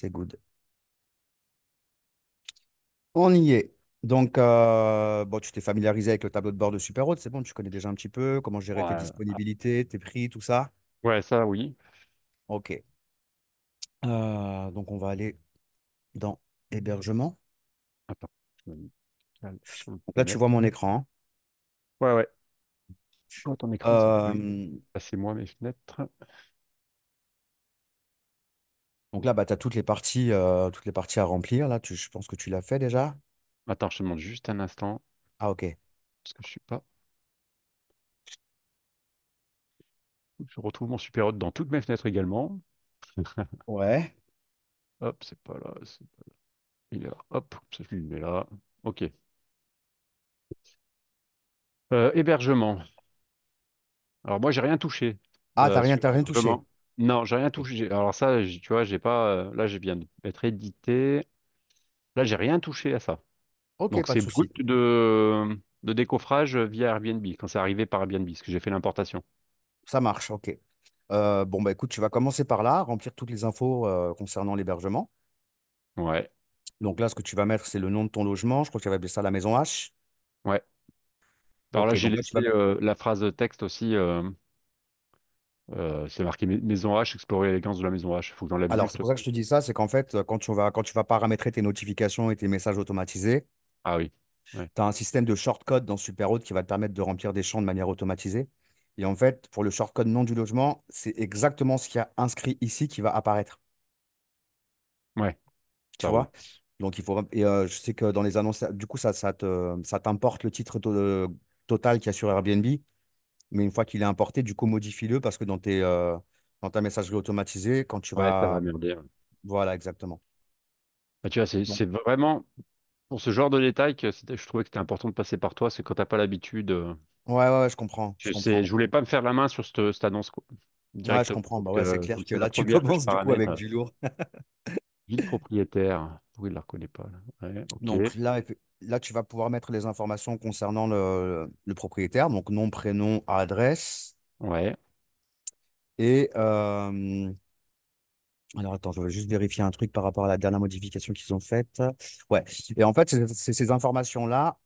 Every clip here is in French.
C'est good. On y est. Donc, euh, bon, tu t'es familiarisé avec le tableau de bord de SuperHot, c'est bon, tu connais déjà un petit peu comment gérer tes disponibilités, tes prix, tout ça. ouais, ça oui. OK. Euh, donc, on va aller dans hébergement. là, tu vois mon écran. Hein. Ouais, ouais. Tu vois ton écran, euh, moi mes fenêtres. Donc là, bah, tu as toutes les parties, euh, toutes les parties à remplir. Là, je pense que tu l'as fait déjà. Attends, je te demande juste un instant, Ah, ok. parce que je suis pas. Je retrouve mon super dans toutes mes fenêtres également. Ouais. Hop, c'est pas là, c'est pas là. Il est là. Hop, ça, je là. Ok. Euh, hébergement. Alors moi, j'ai rien touché Ah, t'as rien, rien touché. Non, j'ai rien touché. Alors ça, tu vois, j'ai pas. Là, je viens être édité. Là, j'ai rien touché à ça. Ok, Donc de c'est brut de, décoffrage via Airbnb, quand c'est arrivé par Airbnb, parce que j'ai fait l'importation. Ça marche, ok. Euh, bon, bah écoute, tu vas commencer par là, remplir toutes les infos euh, concernant l'hébergement. Ouais, Donc là, ce que tu vas mettre, c'est le nom de ton logement. Je crois qu'il tu avais appelé ça la maison H. ouais. Alors là, j'ai laissé euh, la phrase de texte aussi. Euh, c'est marqué maison H, explorer l'élégance de la maison H. Faut que dans la Alors, c'est pour ça que je te dis ça, c'est qu'en fait, euh, quand tu, vas, quand tu vas paramétrer tes notifications et tes messages automatisés, ah oui. tu as un système de shortcode dans SuperHot qui va te permettre de remplir des champs de manière automatisée. Et en fait, pour le shortcode nom du logement, c'est exactement ce qu'il y a inscrit ici qui va apparaître. Ouais. Tu vois Donc, il faut. Et euh, je sais que dans les annonces, du coup, ça, ça t'importe le titre total qu'il y a sur Airbnb. Mais une fois qu'il est importé, du coup, modifie-le parce que dans, tes, euh, dans ta messagerie automatisée, quand tu vas. Voilà, exactement. Bah, tu vois, c'est vraiment pour ce genre de détail que je trouvais que c'était important de passer par toi. C'est quand tu n'as pas l'habitude. Euh, ouais, ouais, je comprends. Je ne voulais pas me faire la main sur cette, annonce Ouais, je comprends. Bah c'est euh, clair que là, tu commences du coup avec du lourd. le propriétaire. oui il ne la reconnaît pas là Donc là, là, tu vas pouvoir mettre les informations concernant le, propriétaire, donc nom, prénom, adresse. Ouais. Et euh, alors attends, je vais juste vérifier un truc par rapport à la dernière modification qu'ils ont faite. Ouais. Et en fait, c'est ces informations-là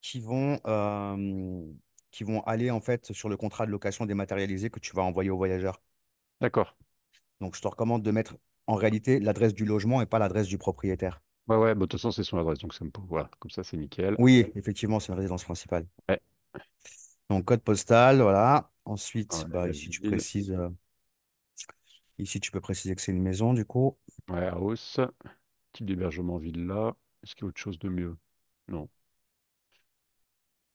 qui vont euh, qui vont aller en fait sur le contrat de location dématérialisé que tu vas envoyer aux voyageurs. D'accord. Donc je te recommande de mettre en réalité l'adresse du logement et pas l'adresse du propriétaire. Ouais, ouais, bah, de toute façon, c'est son adresse, donc ça me... voilà, comme ça, c'est nickel. Oui, effectivement, c'est une résidence principale. Donc, code postal, voilà. Ensuite, bah, ici, tu précises. Euh, ici, tu peux préciser que c'est une maison, du coup. Ouais, house, Type d'hébergement villa. Est-ce qu'il y a autre chose de mieux? Non.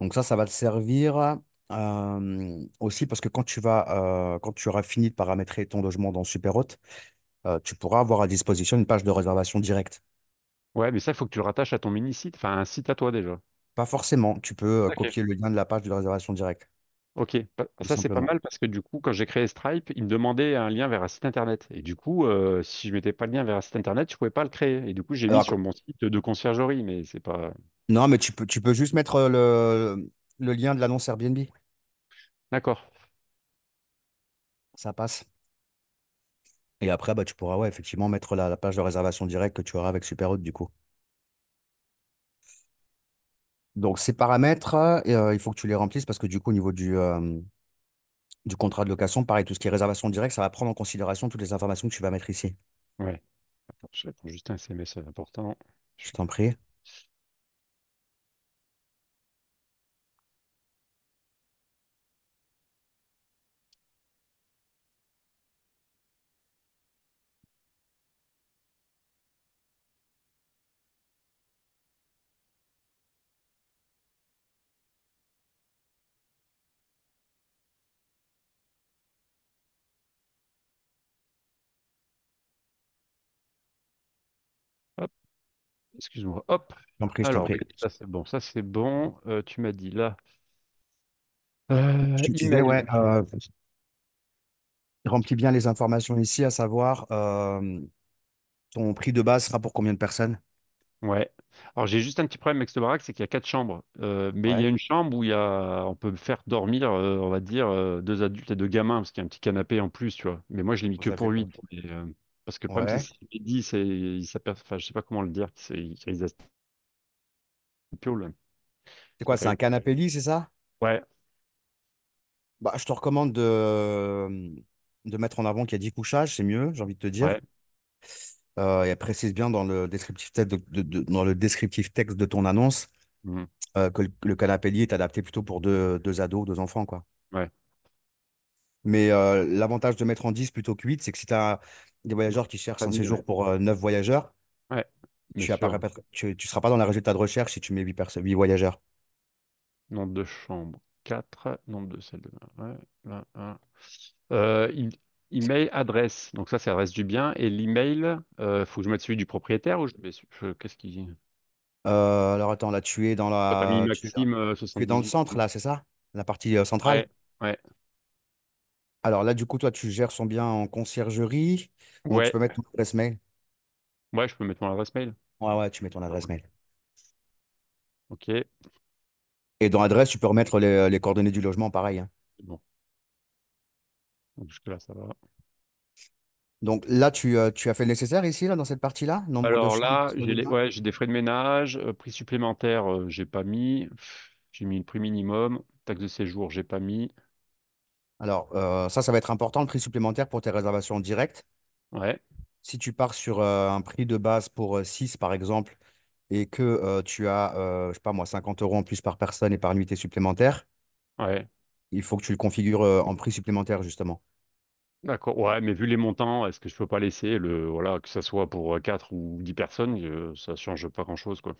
Donc ça, ça va te servir euh, aussi parce que quand tu vas, euh, quand tu auras fini de paramétrer ton logement dans SuperHot, euh, tu pourras avoir à disposition une page de réservation directe. Ouais, mais ça, il faut que tu le rattaches à ton mini-site, enfin un site à toi déjà. Pas forcément, tu peux euh, copier le lien de la page de réservation directe, Ok, ça c'est pas mal parce que du coup, quand j'ai créé Stripe, il me demandait un lien vers un site internet. Et du coup, euh, si je mettais pas le lien vers un site internet, je pouvais pas le créer. Et du coup, j'ai mis sur mon site de conciergerie, mais c'est pas. non, mais tu peux, tu peux juste mettre le, le lien de l'annonce Airbnb, D'accord. ça passe. Et après, bah, tu pourras effectivement mettre la, page de réservation directe que tu auras avec SuperHot du coup. Donc, ces paramètres, euh, euh, il faut que tu les remplisses parce que du coup, au niveau du, euh, du contrat de location, pareil, tout ce qui est réservation directe, ça va prendre en considération toutes les informations que tu vas mettre ici. Oui. je juste un SMS important. Je t'en prie. Excuse-moi. Hop. ça c'est bon. Ça c'est bon. Euh, tu m'as dit là. Euh, euh, remplis bien les informations ici, à savoir euh, ton prix de base sera pour combien de personnes? Ouais. Alors j'ai juste un petit problème avec ce baraque, c'est qu'il y a quatre chambres. mais il y a une chambre où il y a, on peut faire dormir, on va dire, deux adultes et deux gamins, parce qu'il y a un petit canapé en plus, tu vois. Mais moi, je l'ai mis que pour huit. Parce que comme problème, dis c'est que c'est, enfin, je sais pas comment le dire, c'est, C'est quoi, c'est un canapé lit, c'est ça? Ouais. Bah, je te recommande euh, de, mettre en avant qu'il y a 10 couchages, c'est mieux, j'ai envie de te dire. Euh, et précise bien dans le descriptif texte de, dans le descriptif texte de ton annonce mmh. euh, que le, canapé lit est adapté plutôt pour deux, ados, deux enfants, quoi. Ouais. Mais l'avantage de mettre en 10 plutôt que 8, c'est que si tu as des voyageurs qui cherchent un séjour pour euh, neuf 9 voyageurs, ouais, tu ne seras pas dans les résultat de recherche si tu mets 8, voyageurs. Nombre de chambre, 4. Nombre de celle de bain, euh, email adresse, donc ça c'est l'adresse du bien. Et l'email, il euh, faut que je mette celui du propriétaire ou je, qu'est-ce qu'il dit alors attends, là tu es dans la. tu, es dans le centre là, c'est ça La partie centrale ouais. Alors là, du coup, toi, tu gères son bien en conciergerie. ouais tu peux mettre ton adresse mail. ouais, je peux mettre mon adresse mail. Ouais, ouais, tu mets ton adresse mail. Ok, Et dans l'adresse, tu peux remettre les, coordonnées du logement, pareil. Hein. bon, donc jusque-là, ça va. Donc là, euh, tu, as fait le nécessaire ici, là, dans cette partie-là? Alors là, j'ai des frais de ménage, euh, prix supplémentaire, je euh, j'ai pas mis. J'ai mis le prix minimum, taxe de séjour, j'ai pas mis. Alors, euh, ça, ça va être important, le prix supplémentaire pour tes réservations directes. Ouais. Si tu pars sur euh, un prix de base pour 6, euh, par exemple, et que tu as, je sais pas moi, 50 euros en plus par personne et par nuitée supplémentaire, Ouais. il faut que tu le configures en prix supplémentaire, justement. D'accord. Ouais, mais vu les montants, est-ce que je peux pas laisser le voilà que ça soit pour 4 ou 10 personnes, ça change pas grand-chose quoi.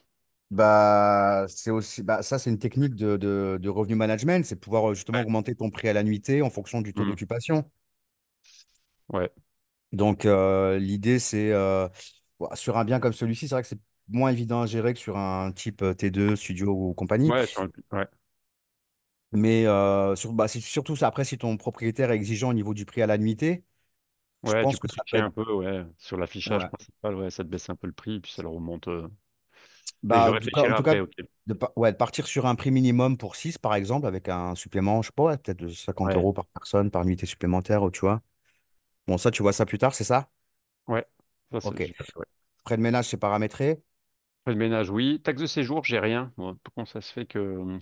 Bah, c'est aussi, bah, ça, c'est une technique de, de, revenu management, c'est pouvoir euh, justement augmenter ton prix à l'annuité en fonction du taux mmh d'occupation. Ouais. Donc, euh, l'idée, c'est euh, sur un bien comme celui-ci, c'est vrai que c'est moins évident à gérer que sur un type T2, studio ou compagnie. Ouais, ouais. Mais sur, bah, surtout ça. Après, si ton propriétaire est exigeant au niveau du prix à l'annuité, je pense que tu ça un peu, sur l'affichage principal, ça te baisse un peu le prix, puis ça le remonte. Bah, en tout cas, de, partir sur un prix minimum pour 6, par exemple, avec un supplément, je ne sais pas, peut-être de 50 euros par personne, par unité supplémentaire, tu vois. Bon, ça, tu vois ça plus tard, c'est ça? Ouais. Ça, ok. Frais de ménage, c'est paramétré? Frais de ménage, oui. Taxe de séjour, j'ai rien. Bon, ça se fait que. Hum.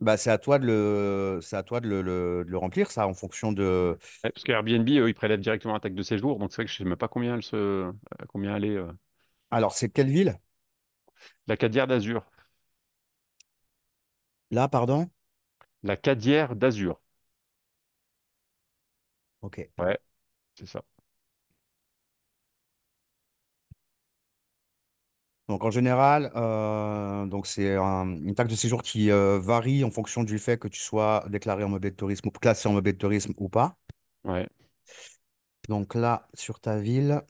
Bah, c'est à toi de le, à toi de le, remplir, ça, en fonction de. parce que Airbnb, eux, ils directement la taxe de séjour, donc c'est vrai que je ne sais même pas combien elle combien elle est. Euh, alors, c'est quelle ville? La Cadière d'Azur. Là, pardon? La Cadière d'Azur. Ok. Ouais, c'est ça. Donc en général, euh, donc c'est une taxe de séjour qui euh, varie en fonction du fait que tu sois déclaré en meublé tourisme ou classé en meublé de tourisme ou pas. Ouais. Donc là, sur ta ville.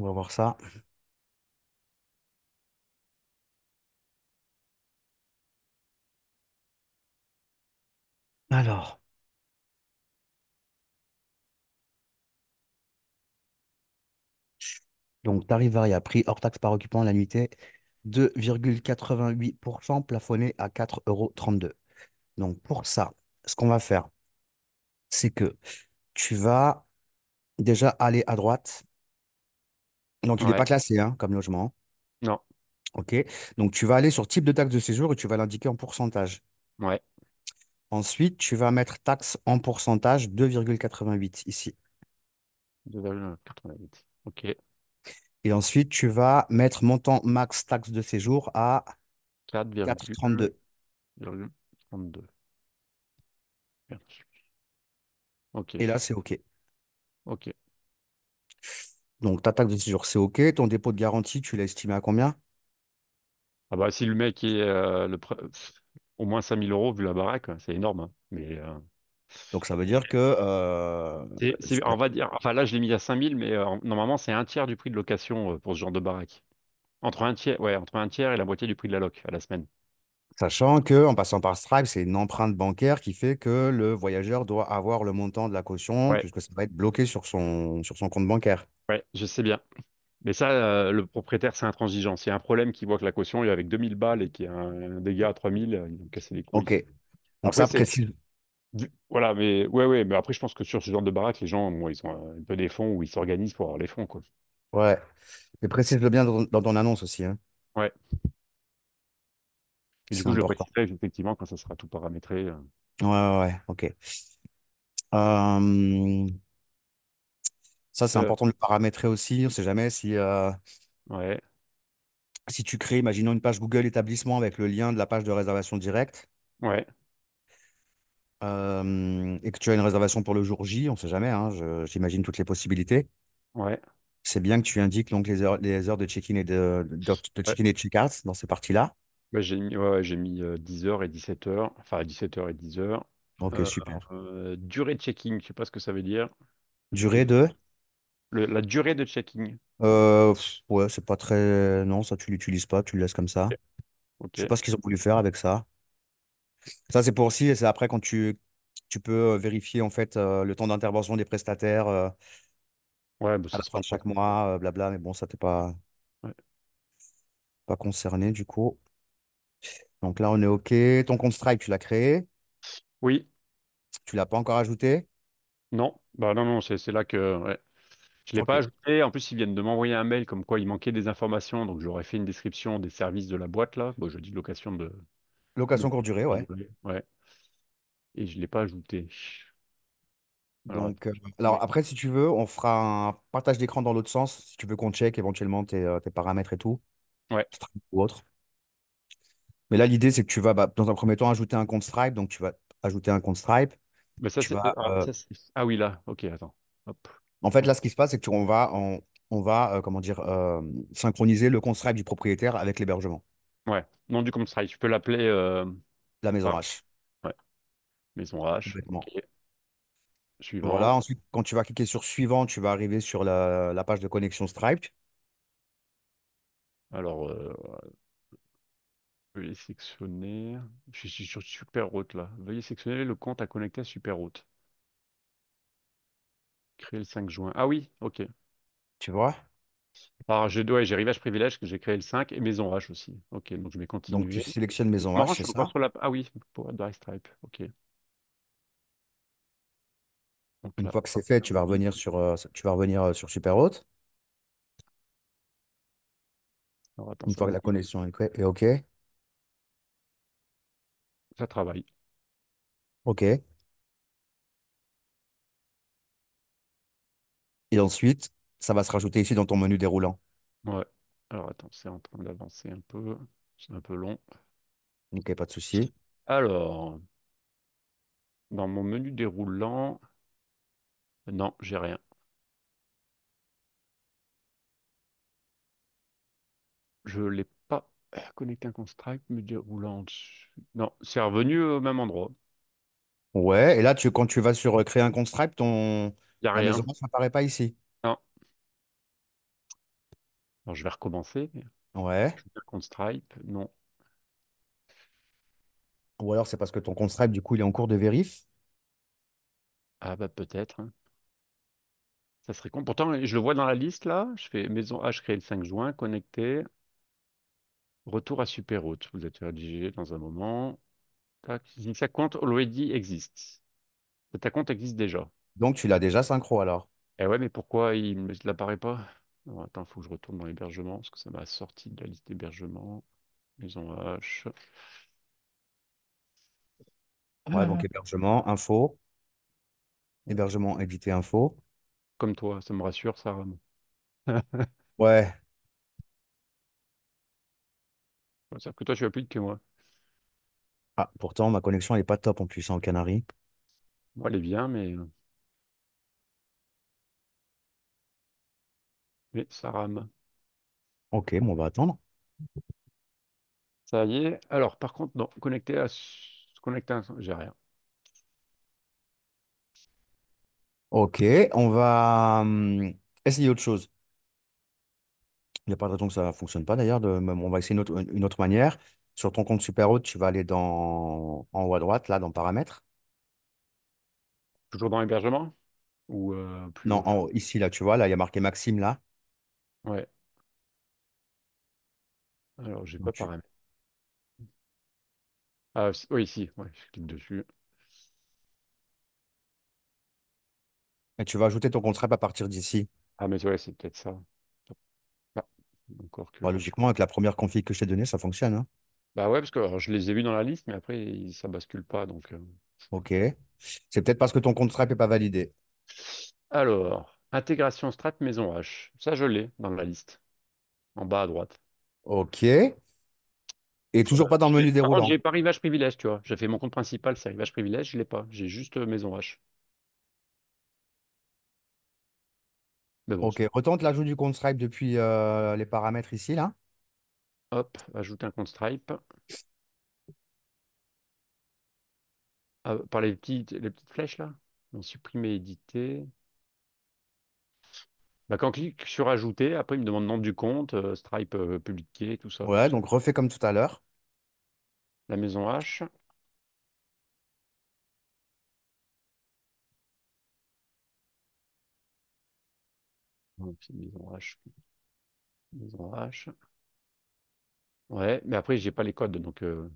On va voir ça. Alors. Donc, tarif variable, prix hors taxe par occupant, la nuitée 2,88% plafonné à 4,32 euros. Donc, pour ça, ce qu'on va faire, c'est que tu vas déjà aller à droite donc, il n'est pas classé hein, comme logement. Non. OK. Donc, tu vas aller sur type de taxe de séjour et tu vas l'indiquer en pourcentage. Ouais. Ensuite, tu vas mettre taxe en pourcentage 2,88 ici. 2,88. Ok. Et ensuite, tu vas mettre montant max taxe de séjour à 4,32. 4,32. Ok. Et là, c'est OK. Ok. Donc, ta taxe sur c'est OK. Ton dépôt de garantie, tu l'as estimé à combien? Ah bah si le mec est euh, au moins 5000 euros vu la baraque, hein, c'est énorme. Hein. Euh, Donc, ça veut dire que euh, on va dire, enfin là je l'ai mis à 5000, mais normalement c'est un tiers du prix de location pour ce genre de baraque. Entre un tiers, ouais, entre un tiers et la moitié du prix de la loc à la semaine. Sachant qu'en passant par Stripe, c'est une empreinte bancaire qui fait que le voyageur doit avoir le montant de la caution, puisque ça va être bloqué sur son, sur son compte bancaire. ouais, je sais bien. Mais ça, euh, le propriétaire, c'est intransigeant. S'il y a un problème, qui voit que la caution est avec 2000 balles et qu'il y a un, dégât à 3000, euh, il ils casser les couilles. Ok. Donc ça précise. Voilà, mais ouais, ouais, mais après, je pense que sur ce genre de baraque, les gens, ils ont un peu des fonds ou ils s'organisent pour avoir les fonds, quoi. Ouais. Mais précise-le bien dans, ton annonce aussi. hein. Ouais du coup, je le effectivement quand ça sera tout paramétré. Euh. Ouais, ouais, ouais ok. Ça, c'est euh. important de le paramétrer aussi. On ne sait jamais si, euh, ouais, si tu crées, imaginons une page Google établissement avec le lien de la page de réservation directe ouais, et que tu as une réservation pour le jour J, on ne sait jamais, hein, j'imagine toutes les possibilités. ouais, C'est bien que tu indiques donc les heures, de check-in et de, check-in et check-out dans ces parties-là. Bah, j'ai mis, 10h et 17h, enfin 17h et 10h. Ok, super. Euh, durée de checking, je sais pas ce que ça veut dire. Durée de? la durée de checking. Euh, ouais, c'est pas très. Non, ça, tu l'utilises pas, tu le laisses comme ça. Je ne sais pas ce qu'ils ont voulu faire avec ça. Ça, c'est pour aussi, c'est après quand tu, peux vérifier en fait le temps d'intervention des prestataires Ouais, bah, ça sera chaque mois, blabla, mais bon, ça t'es pas, pas concerné du coup. Donc là, on est OK. Ton compte Stripe, tu l'as créé. Oui. Tu l'as pas encore ajouté? Non. Bah non, non, c'est là que. ouais. Je l'ai pas ajouté. En plus, ils viennent de m'envoyer un mail comme quoi il manquait des informations. Donc j'aurais fait une description des services de la boîte là. Bon, je dis location de. Location courte durée, ouais. Ouais. Et je ne l'ai pas ajouté. Alors euh, alors après, si tu veux, on fera un partage d'écran dans l'autre sens. Si tu veux qu'on check éventuellement tes, euh, paramètres et tout, Ouais. ou autre. Mais là, l'idée, c'est que tu vas, bah, dans un premier temps, ajouter un compte Stripe. Donc, tu vas ajouter un compte Stripe. Mais ça, ah, ah, euh, c'est… ah, oui, là, ok, attends. En fait, là, ce qui se passe, c'est qu'on va, on, va euh, comment dire, euh, synchroniser le compte Stripe du propriétaire avec l'hébergement. Ouais, nom du compte Stripe. Tu peux l'appeler. La maison H. Ouais. Maison H. Suivant. Voilà, ensuite, quand tu vas cliquer sur suivant, tu vas arriver sur la, la page de connexion Stripe. Alors, Veuillez sélectionner. Je suis sur SuperRoute là. Veuillez sélectionner le compte à connecter à SuperRoute. Créer le 5 juin. Ah oui, ok. Tu vois? je dois, j'ai Rivage Privilège que j'ai créé le 5 et Maison H aussi. Ok, donc je vais continuer. Donc tu sélectionnes Maison H, c'est ça? Ah oui, pour Stripe. Ok. Une fois que c'est fait, tu vas revenir sur, euh, tu vas revenir euh, sur Une fois que la connexion est OK. Ça travaille. Ok. Et ensuite, ça va se rajouter ici dans ton menu déroulant. Ouais. Alors attends, c'est en train d'avancer un peu. C'est un peu long. Ok, pas de souci. Alors, dans mon menu déroulant, non, j'ai rien. Je l'ai Connecter un Stripe, me déroulant. Non, c'est revenu au même endroit. Ouais, et là, tu, quand tu vas sur euh, créer un construct, ton... Il a la rien. maison ça paraît pas ici. Non. je vais recommencer. Ouais. Je compte Non. Ou alors c'est parce que ton Stripe, du coup, il est en cours de vérif. Ah, bah, peut-être. Hein. Ça serait con. Pourtant, je le vois dans la liste, là. Je fais maison H créé le 5 juin, connecté. Retour à SuperRoute. Vous êtes rédigé dans un moment. Tac. compte already existe. Ta compte existe déjà. Donc tu l'as déjà synchro alors. Eh ouais, mais pourquoi il ne l'apparaît pas? attends, il faut que je retourne dans l'hébergement, parce que ça m'a sorti de la liste d'hébergement. Maison H. Ouais, donc ah. hébergement, info. Hébergement, éviter info. Comme toi, ça me rassure, ça. Ouais, c'est-à-dire que toi, tu vas plus que moi. Ah, pourtant, ma connexion n'est pas top en plus en hein, Canaries. elle est bien, mais, euh. mais ça rame. Ok, on va attendre. Ça y est. Alors, par contre, non, connecté à... Connecté à... J'ai rien. Ok, on va hum, essayer autre chose. Il n'y a pas de raison que ça ne fonctionne pas d'ailleurs. On va essayer une autre, manière. Sur ton compte super haute tu vas aller dans, en haut à droite, là, dans Paramètres. Toujours dans hébergement Ou euh, Non, ici, là, tu vois, là, il y a marqué Maxime, là. Ouais. Alors, j'ai pas de Ah, oui, ici, ouais, je clique dessus. Et tu vas ajouter ton compte rep à partir d'ici. Ah, mais ouais, c'est peut-être ça. Bah, logiquement, avec la première config que je t'ai donnée, ça fonctionne. Hein. bah ouais, parce que je les ai vus dans la liste, mais après, ça ça bascule pas. Donc, euh. Ok. C'est peut-être parce que ton compte Stripe n'est pas validé. Alors, intégration Stripe maison H. Ça, je l'ai dans la liste. En bas à droite. Ok. Et toujours pas dans le menu déroulant. J'ai pas rivage privilège, tu vois. J'ai fait mon compte principal, c'est rivage privilège, je l'ai pas. J'ai juste euh, maison H. Ok, retente l'ajout du compte Stripe depuis euh, les paramètres ici, là. hop, ajoute un compte Stripe. Ah, par les petites, les petites flèches là. On supprimer, éditer. Bah, quand on clique sur ajouter, après il me demande nom du compte, euh, Stripe euh, publiqué, tout ça. Ouais, donc refais comme tout à l'heure. La maison H. Ouais, mais après, j'ai pas les codes, donc. Euh,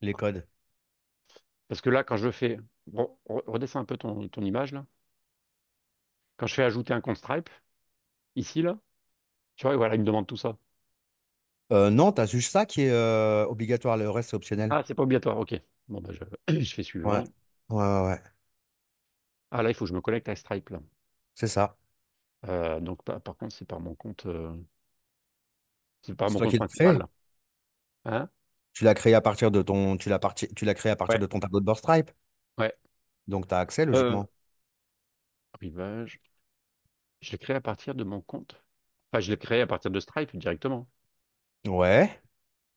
les codes. Parce que là, quand je fais. redescends un peu ton, image, là. Quand je fais ajouter un compte Stripe, ici, là, tu vois, voilà, il me demande tout ça. Euh, non non, as juste ça qui est euh, obligatoire, le reste c'est optionnel. Ah, c'est pas obligatoire, ok. Bon, bah, je, fais suivre ouais, ouais, ouais. Ah, là, il faut que je me connecte à Stripe, là. c'est ça. Euh, donc, par, contre, c'est par mon compte, euh, c'est par mon compte Hein? Tu l'as créé à partir de ton, tu l'as tu l'as créé à partir de ton tableau de bord Stripe. ouais. Donc, tu as accès euh, logiquement. Rivage. Je l'ai créé à partir de mon compte. Enfin, je l'ai créé à partir de Stripe directement. Ouais.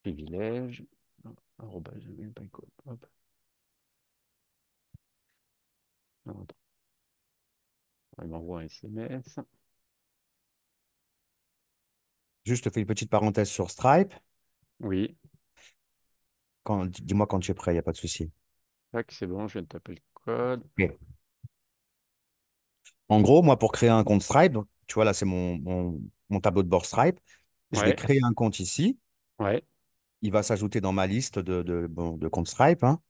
Privilège. Hop. Il m'envoie un SMS. Juste, je fais une petite parenthèse sur Stripe. Oui. dis-moi quand tu es prêt, il n'y a pas de souci. c'est bon, je viens de taper le code. En gros, moi, pour créer un compte Stripe, tu vois, là, c'est mon, tableau de bord Stripe. Je vais créer un compte ici. Il va s'ajouter dans ma liste de, de, comptes Stripe. Hein.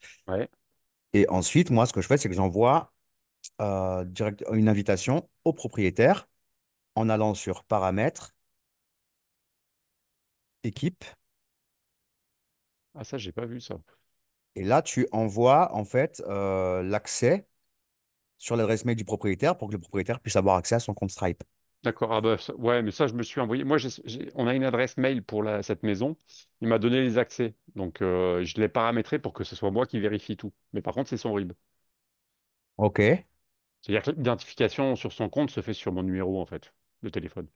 Et ensuite, moi, ce que je fais, c'est que j'envoie euh, direct, une invitation au propriétaire en allant sur paramètres, équipe. Ah ça, j'ai pas vu ça. Et là, tu envoies en fait euh, l'accès sur l'adresse mail du propriétaire pour que le propriétaire puisse avoir accès à son compte Stripe. D'accord, ah, bah, ouais, mais ça, je me suis envoyé. Moi, on a une adresse mail pour cette maison. Il m'a donné les accès. Donc, euh, je l'ai paramétré pour que ce soit moi qui vérifie tout. Mais par contre, c'est son RIB. Ok. C'est-à-dire que l'identification sur son compte se fait sur mon numéro, en fait, de téléphone.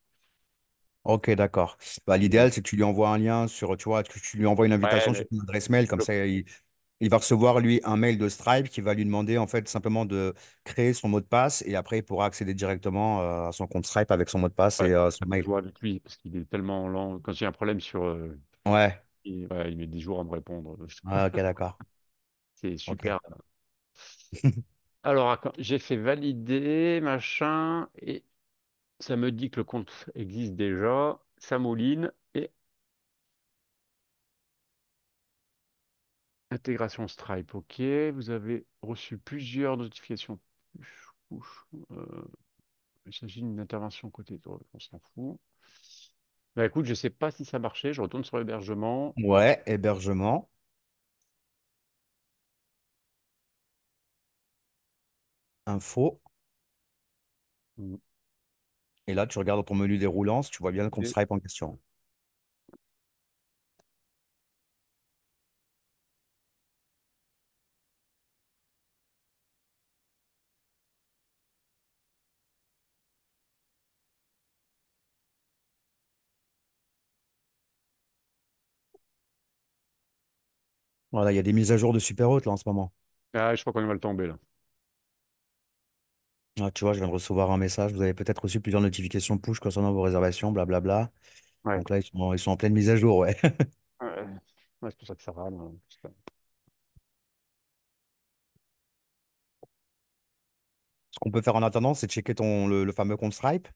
Ok, d'accord. Bah, l'idéal, c'est que tu lui envoies un lien sur, tu vois, que tu lui envoies une invitation sur ton adresse mail, comme ça, il, va recevoir, lui, un mail de Stripe qui va lui demander, en fait, simplement de créer son mot de passe et après, il pourra accéder directement euh, à son compte Stripe avec son mot de passe et euh, son je mail. vois avec lui, parce qu'il est tellement lent. Quand j'ai un problème sur... Euh, ouais, il met des jours à me répondre. Ah, ok, d'accord. C'est super. Alors, j'ai fait valider, machin, et ça me dit que le compte existe déjà. Ça mouline et intégration Stripe. OK, vous avez reçu plusieurs notifications. Euh, il s'agit d'une intervention côté on s'en fout. Bah écoute, je sais pas si ça marchait. Je retourne sur l'hébergement. Ouais, hébergement. info. Mm. Et là, tu regardes ton menu déroulant, tu vois bien le compte en question. Voilà, il y a des mises à jour de Superhot là en ce moment. Ah, je crois qu'on va le tomber là. Ah, tu vois, je viens de recevoir un message. Vous avez peut-être reçu plusieurs notifications push concernant vos réservations, blablabla. Donc là, ils sont, ils sont en pleine mise à jour, ouais. c'est pour ça que ça rame. Hein, Ce qu'on peut faire en attendant, c'est checker ton, le, fameux compte Stripe.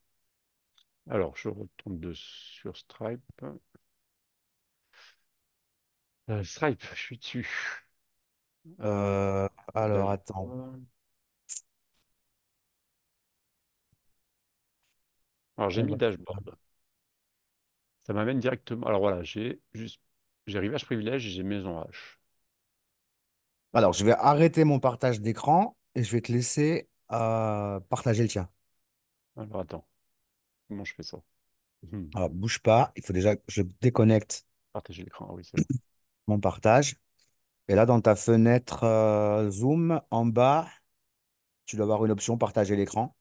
Alors, je retourne de... sur Stripe. Euh, Stripe, je suis dessus. Euh, alors, attends. Alors, j'ai eh mis ben, dashboard. Ça m'amène directement. Alors voilà, j'ai juste. J'ai rivage privilège et j'ai maison H. Alors, je vais arrêter mon partage d'écran et je vais te laisser euh, partager le tien. Alors, attends. Comment je fais ça hmm. Alors, bouge pas. Il faut déjà que je déconnecte. Partager l'écran, oui, c'est Mon partage. Et là, dans ta fenêtre euh, Zoom, en bas, tu dois avoir une option partager l'écran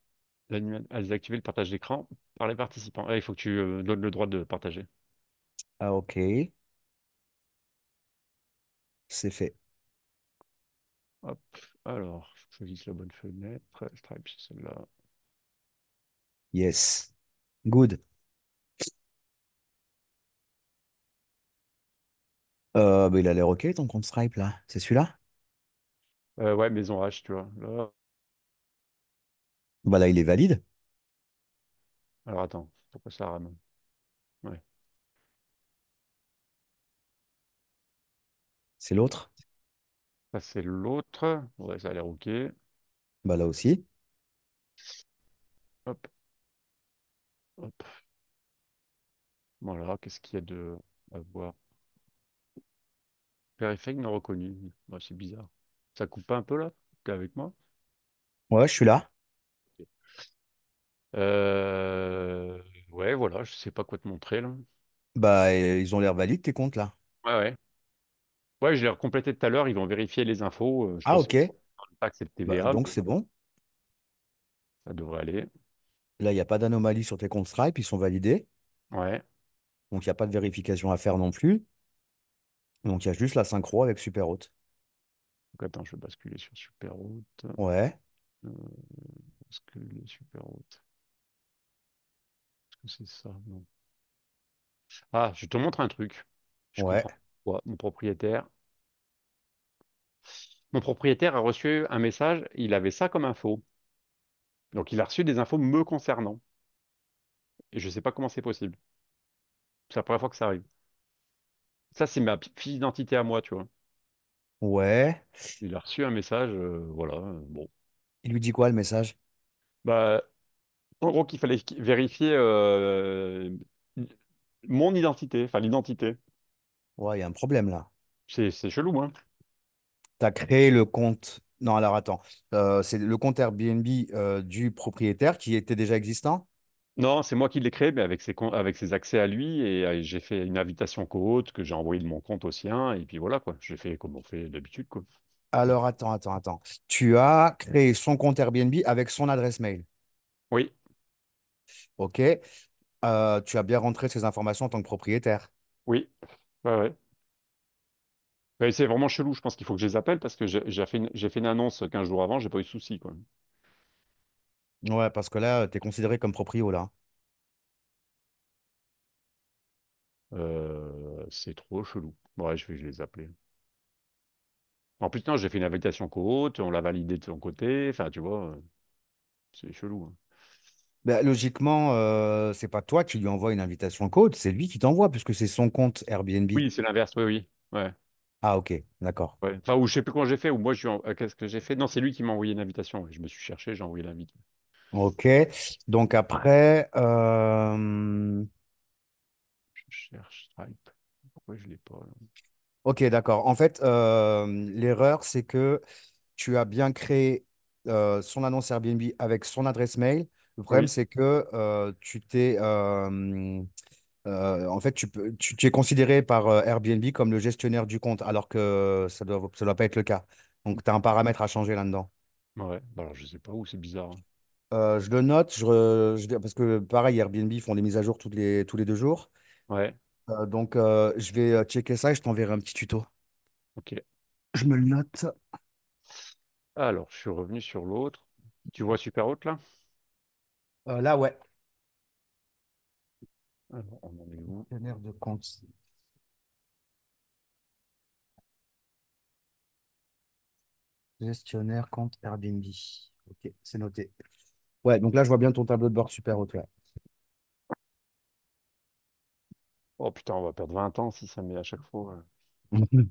à désactiver le partage d'écran par les participants. Ah, il faut que tu euh, donnes le droit de partager. Ah, ok. C'est fait. Hop. Alors, je la bonne fenêtre. Stripe, c'est celle-là. Yes. Good. Euh, bah, il a l'air ok ton compte Stripe là. C'est celui-là? Euh, ouais, maison H, tu vois. Bah là, il est valide. Alors attends, pourquoi ça ramène? Ouais. C'est l'autre. Ça, c'est l'autre. Ouais, ça a l'air OK. Bah là aussi. Hop, hop. Voilà, qu'est-ce qu'il y a de à voir? Périphérique non reconnu. Bah, c'est bizarre. Ça coupe pas un peu là? T'es avec moi? Ouais, je suis là. Euh, Ouais, voilà, je sais pas quoi te montrer là. Bah, ils ont l'air valides, tes comptes, là. Ouais, ouais. Ouais, je l'ai recomplété tout à l'heure, ils vont vérifier les infos. Euh, ah, ok. Bah, donc, c'est bon. ça devrait aller. Là, il n'y a pas d'anomalie sur tes comptes Stripe, ils sont validés. Ouais, Donc, il n'y a pas de vérification à faire non plus. Donc, il y a juste la synchro avec Superhot. donc attends, je vais basculer sur Superroute. Ouais. Euh, basculer c'est ça? Ah, je te montre un truc. Ouais. Mon propriétaire. Mon propriétaire a reçu un message, il avait ça comme info. Donc il a reçu des infos me concernant. Et je ne sais pas comment c'est possible. C'est la première fois que ça arrive. Ça, c'est ma petite identité à moi, tu vois. Ouais. Il a reçu un message, euh, voilà, euh, bon. Il lui dit quoi le message? Bah, en gros, qu'il fallait vérifier euh, mon identité, enfin l'identité. Ouais, il y a un problème là. C'est chelou, hein. Tu as créé le compte. Non, alors attends. Euh, c'est le compte Airbnb euh, du propriétaire qui était déjà existant? Non, c'est moi qui l'ai créé, mais avec ses, avec ses accès à lui, et j'ai fait une invitation co-hôte que j'ai envoyé de mon compte au sien, et puis voilà, quoi. J'ai fait comme on fait d'habitude, Alors attends, attends, attends. Tu as créé son compte Airbnb avec son adresse mail. Oui, OK. Euh, tu as bien rentré ces informations en tant que propriétaire. Oui, ouais, ouais. c'est vraiment chelou. Je pense qu'il faut que je les appelle parce que j'ai fait une, annonce 15 jours avant, j'ai pas eu de soucis. quoi. Ouais, parce que là, euh, tu es considéré comme proprio, là. Euh, c'est trop chelou. Ouais, je vais les appeler. En plus, j'ai fait une invitation co-hôte, on l'a validé de son côté. Enfin, tu vois, c'est chelou. Hein. Bah, logiquement, euh, c'est pas toi qui lui envoie une invitation code, c'est lui qui t'envoie, puisque c'est son compte Airbnb. Oui, c'est l'inverse, oui, oui. Ah, ok, d'accord. Enfin, ou je sais plus comment j'ai fait, ou moi, euh, qu'est-ce que j'ai fait? Non, c'est lui qui m'a envoyé une invitation. Je me suis cherché, j'ai envoyé l'invitation. Ok. Donc après, euh, Je cherche Stripe. Pourquoi je l'ai pas ok, d'accord. En fait, l'erreur, c'est que tu as bien créé son annonce Airbnb avec son adresse mail, le problème, c'est que euh, tu t'es, euh, en fait, tu, es considéré par euh, Airbnb comme le gestionnaire du compte, alors que ça ne doit pas être le cas. Donc, tu as un paramètre à changer là-dedans. Ouais, bah alors je sais pas où, c'est bizarre. Hein. je le note, je, parce que pareil, Airbnb font des mises à jour toutes les, tous les deux jours. Ouais, donc, je vais checker ça et je t'enverrai un petit tuto. ok. Je me le note. Alors, je suis revenu sur l'autre. Tu vois Superhot là? Euh, là, ouais. Alors, de compte. Gestionnaire compte Airbnb. Ok, c'est noté. Ouais, donc là, je vois bien ton tableau de bord super haut, Oh putain, on va perdre 20 ans si ça met à chaque fois.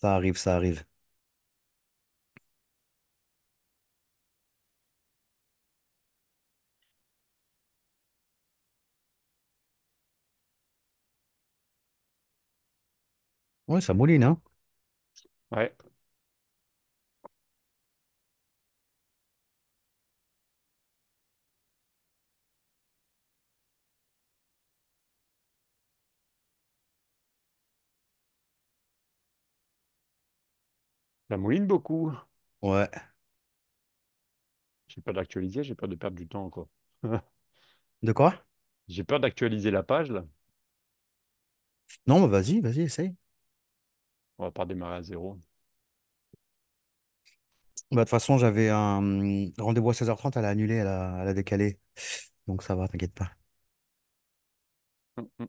Ça arrive, ça arrive. Ouais, ça mouline, hein? Ouais. Ça mouline beaucoup. Ouais. J'ai peur d'actualiser, j'ai peur de perdre du temps, quoi. De quoi? J'ai peur d'actualiser la page, là. Non, vas-y, vas-y, essaye. On va pas démarrer à zéro. Bah, de toute façon, j'avais un hum, rendez-vous à 16h30, elle a annulé, elle a, décalé. Donc ça va, t'inquiète pas. Hum, hum,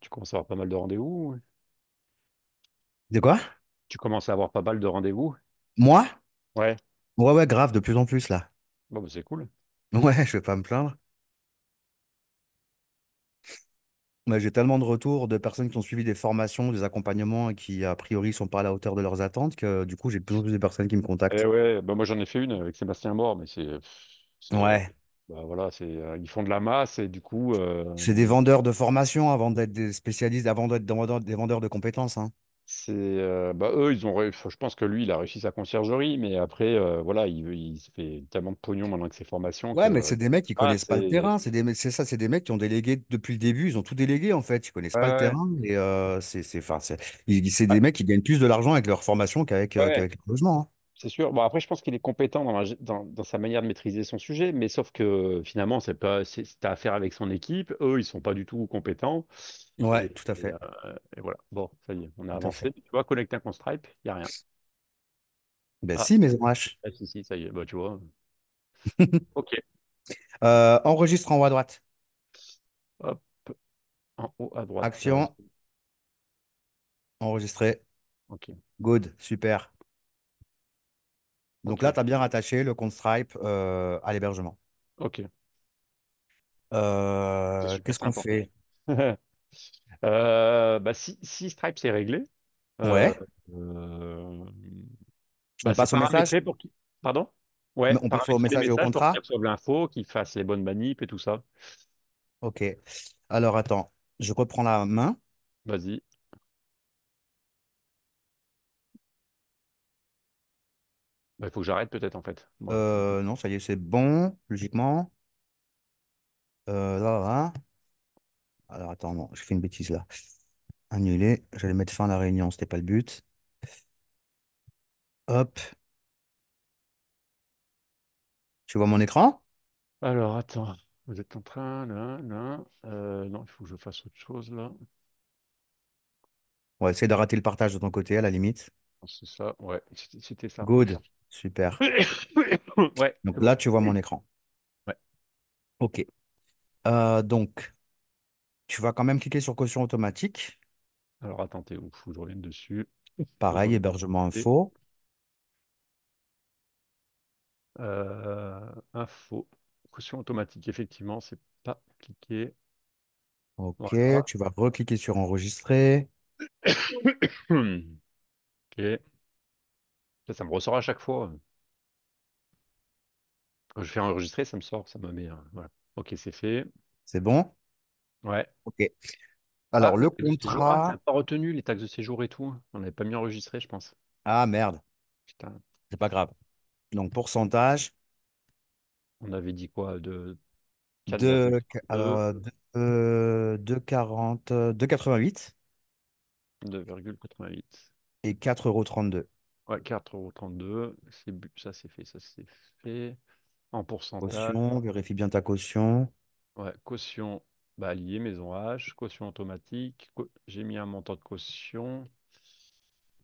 tu commences à avoir pas mal de rendez-vous. De quoi? Tu commences à avoir pas mal de rendez-vous. Moi? Ouais. Ouais, ouais, grave, de plus en plus là. Bon, bah, c'est cool. Ouais, je vais pas me plaindre. Bah, j'ai tellement de retours de personnes qui ont suivi des formations, des accompagnements et qui, a priori, sont pas à la hauteur de leurs attentes que du coup, j'ai de plus en plus de personnes qui me contactent. Eh bah, moi j'en ai fait une avec Sébastien Mort, mais c'est, euh, Ouais. Bah, voilà, c'est, euh, ils font de la masse et du coup, euh, C'est des vendeurs de formation avant d'être des spécialistes, avant d'être des vendeurs des vendeurs de compétences, hein. C'est euh, bah, eux, ils ont je pense que lui, il a réussi sa conciergerie, mais après, euh, voilà, il, il se fait tellement de pognon maintenant que ses formations Ouais, mais c'est des mecs qui ne ah, connaissent pas le terrain. C'est ça, c'est des mecs qui ont délégué depuis le début. Ils ont tout délégué en fait. Ils connaissent pas le terrain et euh, c'est, enfin, c'est, ah. des mecs qui gagnent plus de l'argent avec leur formation qu'avec le logement. Hein. c'est sûr. Bon, après, je pense qu'il est compétent dans, sa manière de maîtriser son sujet, mais sauf que finalement, c'est pas, c'est, avec son équipe. Eux, ils sont pas du tout compétents. Ouais, tout à fait. Euh, et, voilà, bon, ça y est, on a avancé. Tu vois, connecter un compte Stripe, il n'y a rien. Ben ah. si, mais H. Ah, si, si, ça y est, bah, tu vois. ok. Euh, enregistre en haut à droite. Hop, en haut à droite. Action. Enregistré. Ok. Good, super. Donc là, tu as bien rattaché le compte Stripe euh, à l'hébergement. Ok. Qu'est-ce qu'on fait Euh, bah, si, Stripe c'est réglé, euh, Ouais. Euh, on bah, passe au message. Pour Pardon On passe au message au contrat. Pour l'info, qu'il fasse les bonnes manips et tout ça. Ok. Alors attends, je reprends la main. Vas-y. Bah, il faut que j'arrête peut-être en fait. non, ça y est, c'est bon, logiquement. attends, non, j'ai fait une bêtise là. Annuler. J'allais mettre fin à la réunion, c'était pas le but. Hop. Tu vois mon écran? Alors, attends, vous êtes en train, euh, non, il faut que je fasse autre chose, là. On va essayer de rater le partage de ton côté, à la limite. C'est ça, ouais, c'était ça. Good. Super. Ouais, Donc là, tu vois mon écran. Ouais. OK. Euh, donc, tu vas quand même cliquer sur caution automatique. Alors attendez, je reviens dessus. Pareil, hébergement info. Euh, info, caution automatique, effectivement, c'est pas cliqué. Ok, tu vas recliquer sur enregistrer. ok. Ça, me ressort à chaque fois. Quand je fais enregistrer, ça me sort, ça me met. Hein, ok, c'est fait. C'est bon? Ouais. Ok. Alors, ah, le ah, contrat on pas retenu les taxes de séjour et tout. Hein. On n'avait pas mis enregistré, je pense. Ah merde, Putain, c'est pas grave. Donc, pourcentage on avait dit quoi de de, 40, 2,88. Euh, euh, euh, et 4,32 euros. Ouais, 4,32 C'est Ça, c'est fait, ça, c'est fait. En pourcentage, Caution, vérifie bien ta caution. ouais, caution bah, maison H, caution automatique. J'ai mis un montant de caution,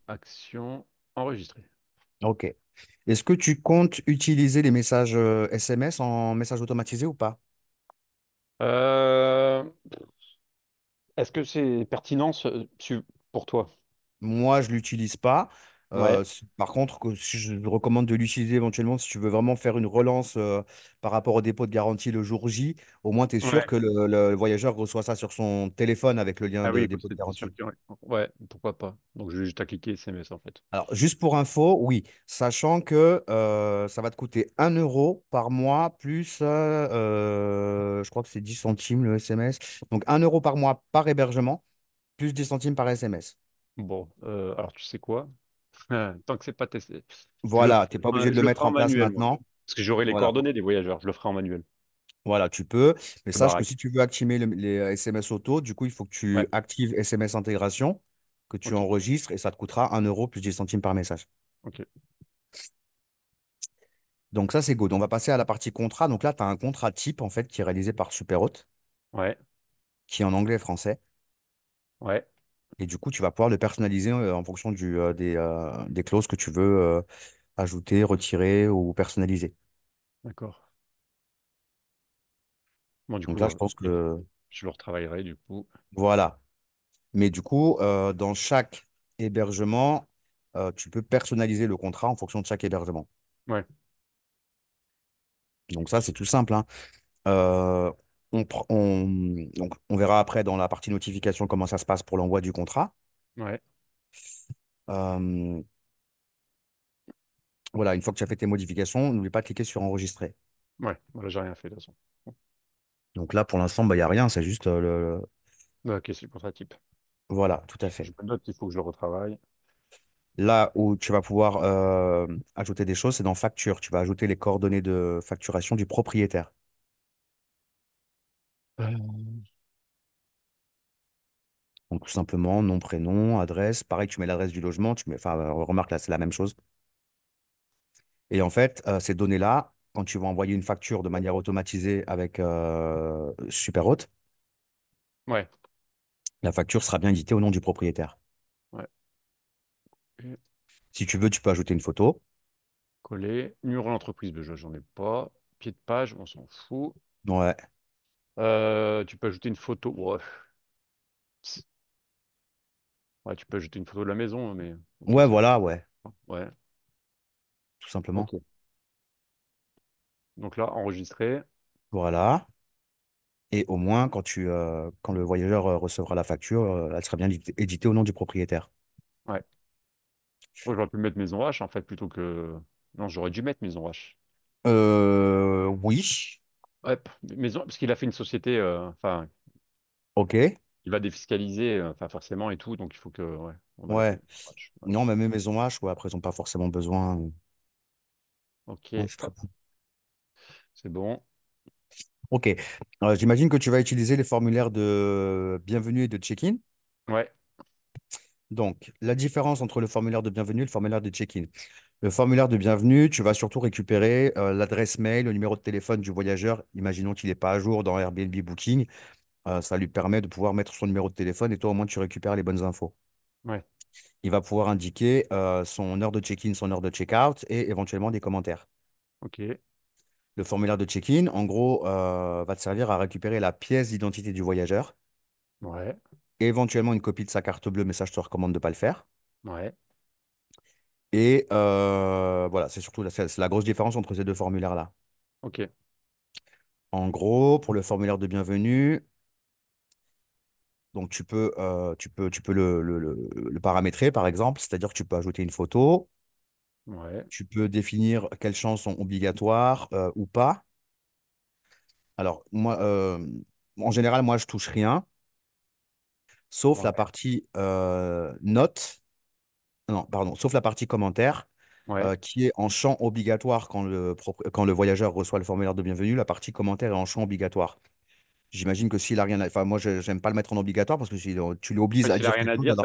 Action enregistré. Ok. Est-ce que tu comptes utiliser les messages SMS euh, en message automatisé ou pas? Euh, est-ce que c'est pertinent pour toi? Moi, je l'utilise pas. Euh, par contre, que- je recommande de l'utiliser éventuellement si tu veux vraiment faire une relance euh, par rapport au dépôt de garantie le jour J. Au moins, tu es sûr que le, voyageur reçoit ça sur son téléphone avec le lien des ah de dépôt de garantie. ouais. pourquoi pas. Donc je vais juste à cliquer SMS en fait. Alors, juste pour info, oui, sachant que euh, ça va te coûter 1 euro par mois plus, je crois que c'est 10 centimes le SMS. Donc, 1 euro par mois par hébergement, plus 10 centimes par SMS. Bon, alors tu sais quoi? tant que c'est pas testé. Voilà, tu n'es pas obligé de le mettre en place maintenant. Parce que j'aurai les coordonnées des voyageurs, je le ferai en manuel. Voilà, tu peux. Mais sache que si tu veux activer les SMS euh, auto, du coup, il faut que tu actives SMS intégration, que tu enregistres et ça te coûtera 1 euro plus 10 centimes par message. OK. Donc, ça, c'est good. On va passer à la partie contrat. Donc là, tu as un contrat type, en fait, qui est réalisé par Superhot. Ouais. Qui est en anglais et français. Ouais. Et du coup, tu vas pouvoir le personnaliser euh, en fonction euh, euh, des, clauses que tu veux ajouter, retirer ou personnaliser. D'accord. Bon, du coup, là, je pense que. Je le retravaillerai du coup. Voilà. Mais du coup, dans chaque hébergement, tu peux personnaliser le contrat en fonction de chaque hébergement. Ouais. Donc ça, c'est tout simple. Hein on, verra après dans la partie notification comment ça se passe pour l'envoi du contrat. voilà, une fois que tu as fait tes modifications, n'oublie pas de cliquer sur enregistrer. Ouais, j'ai rien fait de toute façon. Donc là, pour l'instant, bah, il n'y a rien, c'est juste euh, le. Bah, ok, c'est contrat type. Voilà, tout à fait. Je note qu'il faut que je retravaille. Là où tu vas pouvoir euh, ajouter des choses, c'est dans facture. Tu vas ajouter les coordonnées de facturation du propriétaire. Euh, Donc, tout simplement, nom, prénom, adresse. Pareil, tu mets l'adresse du logement. Tu mets... Enfin, euh, remarque, là, c'est la même chose. Et en fait, euh, ces données-là, quand tu vas envoyer une facture de manière automatisée avec euh, la facture sera bien éditée au nom du propriétaire. Si tu veux, tu peux ajouter une photo. Coller. Numéro d'entreprise, ben, j'en ai pas. Pied de page, on s'en fout. Ouais. Euh, tu peux ajouter une photo. tu peux ajouter une photo de la maison, hein, mais. Ouais, voilà, ouais, Ouais. tout simplement. Donc là, enregistrer. Voilà. Et au moins, quand tu, euh, quand le voyageur euh, recevra la facture, elle sera bien éditée au nom du propriétaire. Ouais. que j'aurais pu mettre maison H en fait plutôt que. Non, j'aurais dû mettre maison H. Euh, oui. Ouais, maison, parce qu'il a fait une société, euh, enfin, Ok. il va défiscaliser, euh, enfin, forcément et tout, donc il faut que, ouais, Non, mais même Maison H, après, ils n'ont pas forcément besoin. Euh. Ok, c'est bon. Ok. j'imagine que tu vas utiliser les formulaires de bienvenue et de check-in. Ouais. Donc, la différence entre le formulaire de bienvenue et le formulaire de check-in. Le formulaire de bienvenue, tu vas surtout récupérer euh, l'adresse mail, le numéro de téléphone du voyageur. Imaginons qu'il n'est pas à jour dans Airbnb Booking. Euh, ça lui permet de pouvoir mettre son numéro de téléphone et toi, au moins, tu récupères les bonnes infos. Il va pouvoir indiquer euh, son heure de check-in, son heure de check-out et éventuellement des commentaires. OK. Le formulaire de check-in, en gros, va te servir à récupérer la pièce d'identité du voyageur. Ouais éventuellement une copie de sa carte bleue, mais ça, je te recommande de ne pas le faire. Et euh, voilà, c'est surtout la, grosse différence entre ces deux formulaires-là. OK. En gros, pour le formulaire de bienvenue, donc tu peux, euh, tu peux, tu peux le, paramétrer, par exemple, c'est-à-dire que tu peux ajouter une photo, tu peux définir quelles chances sont obligatoires euh, ou pas. Alors, moi, en général, moi, je touche rien sauf la partie euh, note, non, pardon, sauf la partie commentaire, euh, qui est en champ obligatoire quand le, quand le voyageur reçoit le formulaire de bienvenue. La partie commentaire est en champ obligatoire. J'imagine que s'il a rien à... Enfin, moi, je j'aime pas le mettre en obligatoire parce que euh, tu l'obliges à dire... à dire,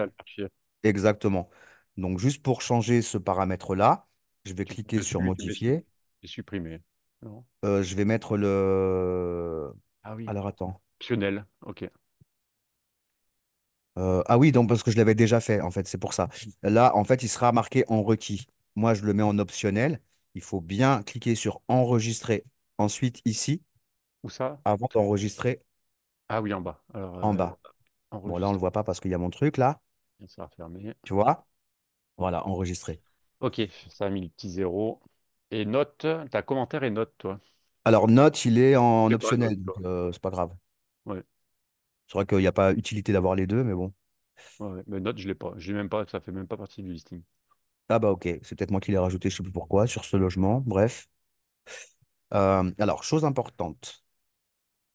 Exactement. Donc, juste pour changer ce paramètre-là, je vais cliquer sur modifier. Et supprimer. je vais mettre le... Ah oui. Alors, attends. Optionnel, ok. Euh, ah oui, donc parce que je l'avais déjà fait, en fait, c'est pour ça. Là, en fait, il sera marqué en requis. Moi, je le mets en optionnel. Il faut bien cliquer sur enregistrer. Ensuite, ici, Où ça? avant d'enregistrer Ah oui, en bas. en euh, bas. Bon, là, on le voit pas parce qu'il y a mon truc là. Ça va Tu vois? Voilà, enregistré Ok, ça a mis le petit zéro. Et note, ta commentaire est note, toi. Alors, note, il est en optionnel, donc, euh, c'est pas grave. Ouais. C'est vrai qu'il n'y a pas utilité d'avoir les deux, mais bon. mais Note, je l'ai pas. Je l'ai même pas. Ça fait même pas partie du listing. Ah bah ok, c'est peut-être moi qui l'ai rajouté, je sais plus pourquoi, sur ce logement. Bref. Euh, alors, chose importante,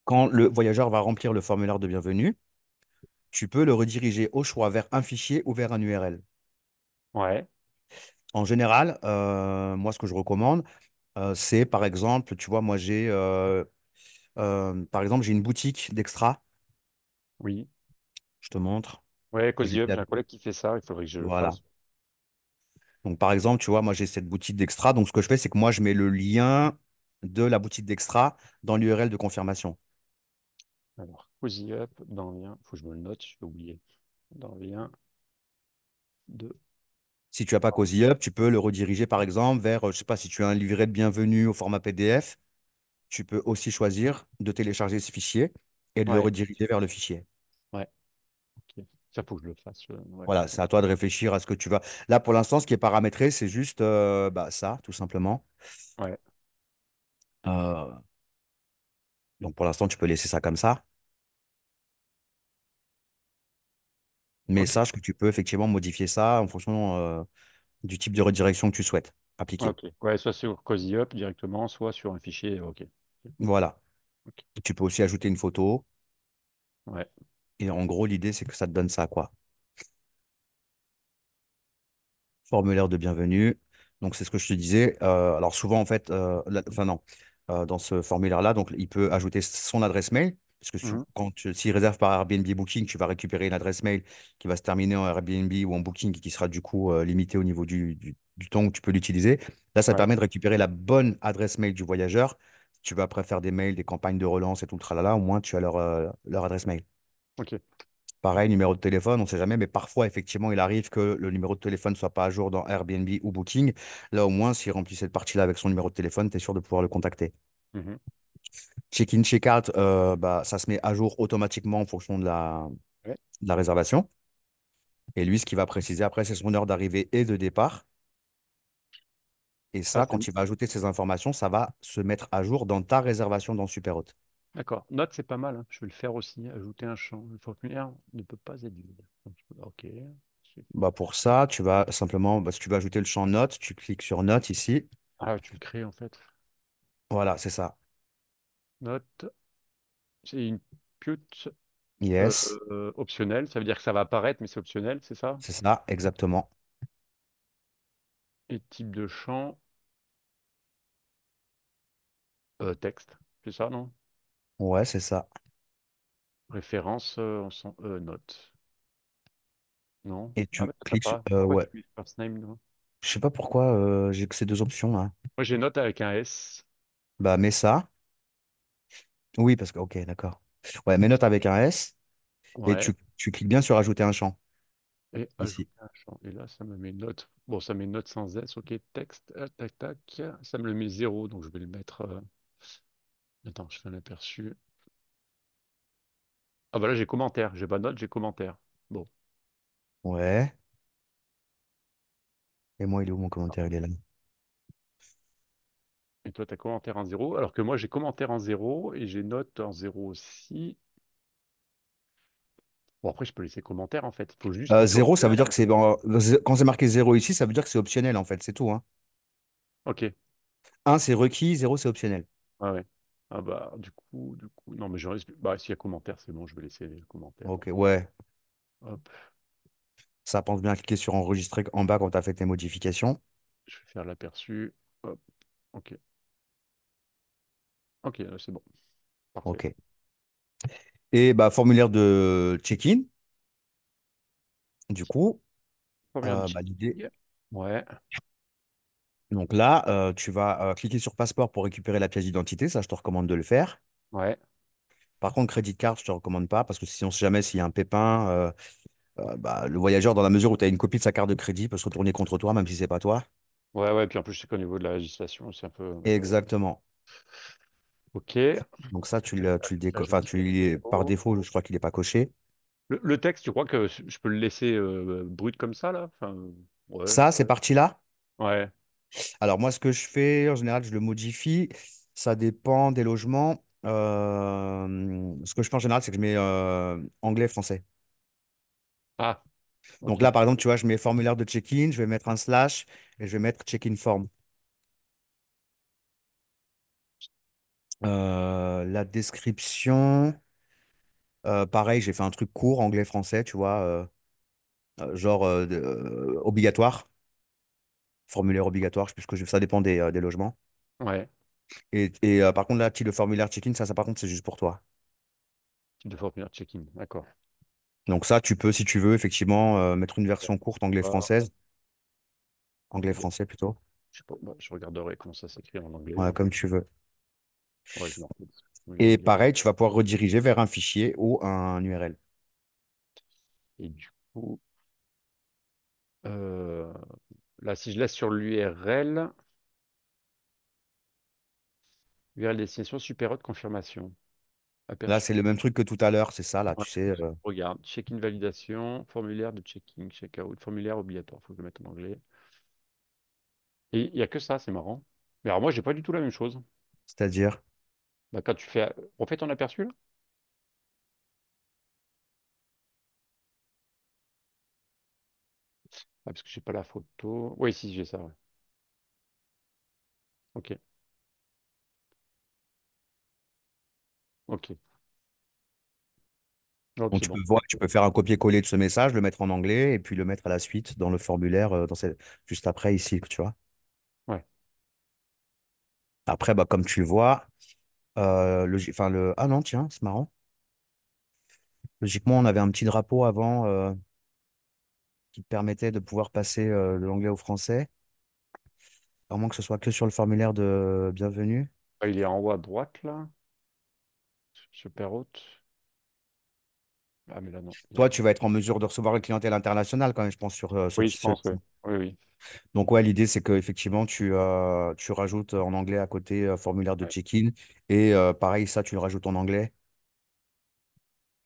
quand le voyageur va remplir le formulaire de bienvenue, tu peux le rediriger au choix vers un fichier ou vers un URL. Ouais. En général, euh, moi, ce que je recommande, euh, c'est par exemple, tu vois, moi j'ai par exemple j'ai une boutique d'extra oui. Je te montre. Ouais, Cozy Up, a un collègue qui fait ça. Il faudrait que je le Voilà. Donc, par exemple, tu vois, moi, j'ai cette boutique d'extra. Donc, ce que je fais, c'est que moi, je mets le lien de la boutique d'extra dans l'URL de confirmation. Alors, Cozy Up, dans le lien, il faut que je me le note, je vais oublier. Dans le lien Si tu n'as pas Cozy Up, tu peux le rediriger, par exemple, vers, euh, je ne sais pas, si tu as un livret de bienvenue au format PDF, tu peux aussi choisir de télécharger ce fichier et de le rediriger vers le fichier. Ouais. Ça, faut que je le fasse. Euh, voilà, c'est à toi de réfléchir à ce que tu vas. Là, pour l'instant, ce qui est paramétré, c'est juste euh, bah, ça, tout simplement. Ouais. Euh, donc, pour l'instant, tu peux laisser ça comme ça. Mais sache que tu peux effectivement modifier ça en fonction du type de redirection que tu souhaites appliquer. Ok. Ouais, soit sur up directement, soit sur un fichier. OK. Voilà. Tu peux aussi ajouter une photo. Et en gros, l'idée, c'est que ça te donne ça, quoi. Formulaire de bienvenue. Donc, c'est ce que je te disais. Euh, alors, souvent, en fait, euh, enfin, non, euh, dans ce formulaire-là, donc, il peut ajouter son adresse mail. Parce que mmh quand s'il réserve par Airbnb Booking, tu vas récupérer une adresse mail qui va se terminer en Airbnb ou en Booking et qui sera du coup limitée au niveau du, temps où tu peux l'utiliser. Là, ça permet de récupérer la bonne adresse mail du voyageur tu vas après faire des mails, des campagnes de relance et tout le tralala, au moins tu as leur, euh, leur adresse mail. Pareil, numéro de téléphone, on ne sait jamais, mais parfois, effectivement, il arrive que le numéro de téléphone ne soit pas à jour dans Airbnb ou Booking. Là, au moins, s'il remplit cette partie-là avec son numéro de téléphone, tu es sûr de pouvoir le contacter. Mmh Check-in, check-out, euh, bah, ça se met à jour automatiquement en fonction de la, de la réservation. Et lui, ce qu'il va préciser après, c'est son heure d'arrivée et de départ. Et ah, ça, quand tu vas ajouter ces informations, ça va se mettre à jour dans ta réservation dans Superhot. D'accord. Note, c'est pas mal. Hein. Je vais le faire aussi. Ajouter un champ. Le formulaire ne peut pas être vide. Ok. Bah pour ça, tu vas simplement, bah, si tu vas ajouter le champ note, tu cliques sur note ici. Ah, tu le crées en fait. Voilà, c'est ça. Note. C'est une pute yes. euh, optionnelle. Ça veut dire que ça va apparaître, mais c'est optionnel, c'est ça? C'est ça, exactement. Et type de champ. Euh, texte, c'est ça, non? Ouais, c'est ça. Référence, on sent e note. Non? Et tu ah, cliques euh, ouais. Je sais pas pourquoi euh, j'ai que ces deux options Moi, j'ai note avec un S. Bah, mets ça. Oui, parce que, ok, d'accord. Ouais, mets note avec un S. Et tu, tu cliques bien sur ajouter un champ, Et là, ça me met note. Bon, ça met note sans S. OK, texte. Euh, tac, tac. Ça me le met zéro. Donc, je vais le mettre. Attends, je fais un aperçu. Ah bah là, j'ai commentaire. J'ai pas note, j'ai commentaire. Bon. Ouais. Et moi, il est où mon commentaire? Il est là. Et toi, tu as commentaire en zéro, alors que moi, j'ai commentaire en zéro et j'ai note en zéro aussi. Bon, après, je peux laisser commentaire, en fait. Euh, zéro, ça veut dire que c'est... Euh, quand c'est marqué zéro ici, ça veut dire que c'est optionnel, en fait. C'est tout, hein. Ok, Un, c'est requis. Zéro, c'est optionnel. Ah ouais. Ah bah, du coup, du coup, non, mais j'en reste. Bah, s'il y a commentaire, c'est bon, je vais laisser les commentaires Ok, ouais. Ça pense bien à cliquer sur enregistrer en bas quand tu as fait tes modifications. je vais faire l'aperçu. ok. Ok, c'est bon. Ok. Et bah, formulaire de check-in, du coup, on va valider. Ouais. Donc là, euh, tu vas euh, cliquer sur passeport pour récupérer la pièce d'identité. Ça, je te recommande de le faire. Ouais. Par contre, crédit carte, je ne te recommande pas parce que si on sait jamais s'il y a un pépin, euh, bah, le voyageur, dans la mesure où tu as une copie de sa carte de crédit, peut se retourner contre toi, même si ce n'est pas toi. Ouais, ouais. Puis en plus, c'est qu'au niveau de la législation, c'est un peu. Exactement. Ok. Donc ça, tu le, tu le enfin, tu par oh. défaut, je crois qu'il n'est pas coché. Le, texte, tu crois que je peux le laisser brut comme ça, là? Ça, c'est parti là Ouais. Alors, moi, ce que je fais, en général, je le modifie. Ça dépend des logements. Euh, ce que je fais en général, c'est que je mets euh, anglais, français. Ah. Donc là, par exemple, tu vois, je mets formulaire de check-in, je vais mettre un slash et je vais mettre check-in form. Euh, la description, pareil, j'ai fait un truc court, anglais-français, tu vois, genre obligatoire formulaire obligatoire, puisque ça dépend euh, des, logements. Ouais. Et, euh, par contre, là, le formulaire check-in, ça, par contre, c'est juste pour toi. Type de formulaire check-in, d'accord. Donc, ça, tu peux, si tu veux, effectivement, euh, mettre une version courte anglais-française. Bah, Anglais-français plutôt. Bah, je, regarderai comment ça s'écrit en anglais. Ouais, comme tu veux. et pareil, tu vas pouvoir rediriger vers un fichier ou un URL. Et du coup, euh, Là, si je laisse sur l'URL, URL destination, de confirmation. Là, c'est le même truc que tout à l'heure, c'est ça, là, tu sais. Euh. Regarde, check-in validation, formulaire de check-in, check-out, formulaire obligatoire, il faut que je le mette en anglais. Et il n'y a que ça, c'est marrant. Mais alors moi, je n'ai pas du tout la même chose. C'est-à-dire bah, Quand tu fais. fait ton aperçu, là Ah, parce que j'ai pas la photo. Oui, si, j'ai ça, Ok, ok. Donc, tu peux faire un copier-coller de ce message, le mettre en anglais et puis le mettre à la suite dans le formulaire, euh, dans cette- juste après ici, tu vois. Après, bah, comme tu vois, euh, le... Ah non, tiens, c'est marrant. Logiquement, on avait un petit drapeau avant. Euh, qui permettait de pouvoir passer euh, de l'anglais au français, à moins que ce soit que sur le formulaire de bienvenue. Ah, il est en haut à droite, là. Super haute. Ah, Toi, tu vas être en mesure de recevoir une clientèle internationale quand même, je pense, sur, ce euh, Oui, oui. Oui, Donc ouais, l'idée c'est qu'effectivement tu, euh, tu rajoutes en anglais à côté formulaire de check-in et pareil ça tu le rajoutes en anglais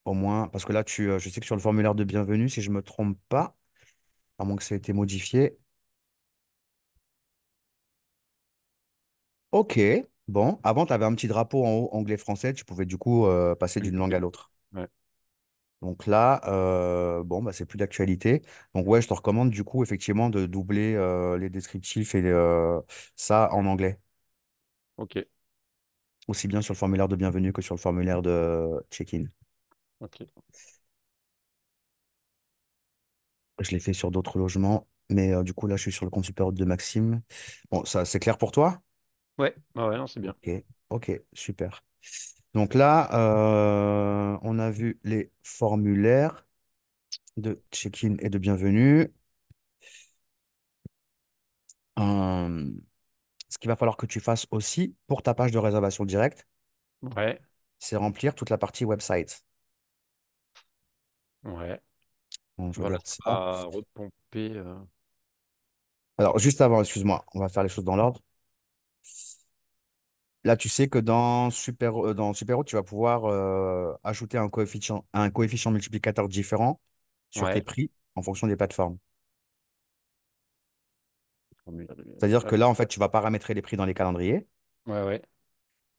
au moins parce que là tu je sais que sur le formulaire de bienvenue si je me trompe pas à moins que ça ait été modifié. Ok, bon. Avant, tu avais un petit drapeau en haut anglais-français, tu pouvais du coup euh, passer d'une langue à l'autre. Ouais. Donc là, euh, bon, bah, c'est plus d'actualité. Donc ouais, je te recommande du coup effectivement de doubler euh, les descriptifs et ça en anglais, Ok, aussi bien sur le formulaire de bienvenue que sur le formulaire de check-in. ok. Je l'ai fait sur d'autres logements. Mais euh, du coup, là, je suis sur le compte super de Maxime. Bon, ça, c'est clair pour toi? Ouais, non, c'est bien. Ok, ok, super. Donc là, euh, on a vu les formulaires de check-in et de bienvenue. Hum, ce qu'il va falloir que tu fasses aussi pour ta page de réservation directe, c'est remplir toute la partie website. ouais. Euh. Alors, juste avant, excuse-moi, on va faire les choses dans l'ordre. Là, tu sais que dans Super, euh, Supero, tu vas pouvoir euh, ajouter un coefficient, un coefficient multiplicateur différent sur tes prix en fonction des plateformes. C'est-à-dire que là, en fait, tu vas paramétrer les prix dans les calendriers. Ouais, ouais.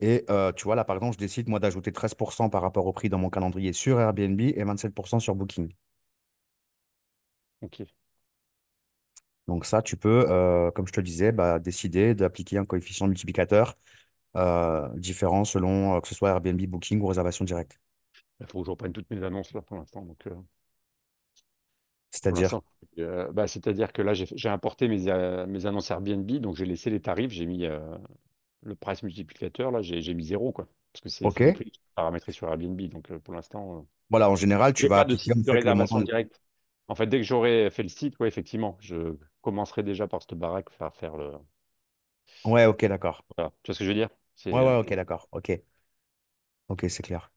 Et tu vois, là, par exemple, je décide, moi, d'ajouter 13% par rapport au prix dans mon calendrier sur Airbnb et 27% sur Booking. Ok. Donc ça, tu peux, euh, comme je te disais, bah, décider d'appliquer un coefficient multiplicateur euh, différent selon euh, que ce soit Airbnb, Booking ou réservation directe. Il faut que je reprenne toutes mes annonces là pour l'instant. C'est-à-dire, bah, c'est-à-dire que là, j'ai importé mes, annonces Airbnb, donc j'ai laissé les tarifs, j'ai mis le price multiplicateur, là, j'ai mis zéro, quoi. Parce que c'est paramétré sur Airbnb. Donc, pour l'instant, voilà, en général, tu vas réservation directe. En fait, dès que j'aurai fait le site, ouais, effectivement, je commencerai déjà par cette baraque, faire, faire le. Ouais, ok, d'accord. Tu vois ce que je veux dire? Ouais, ouais, ok, d'accord. Ok, ok, c'est clair.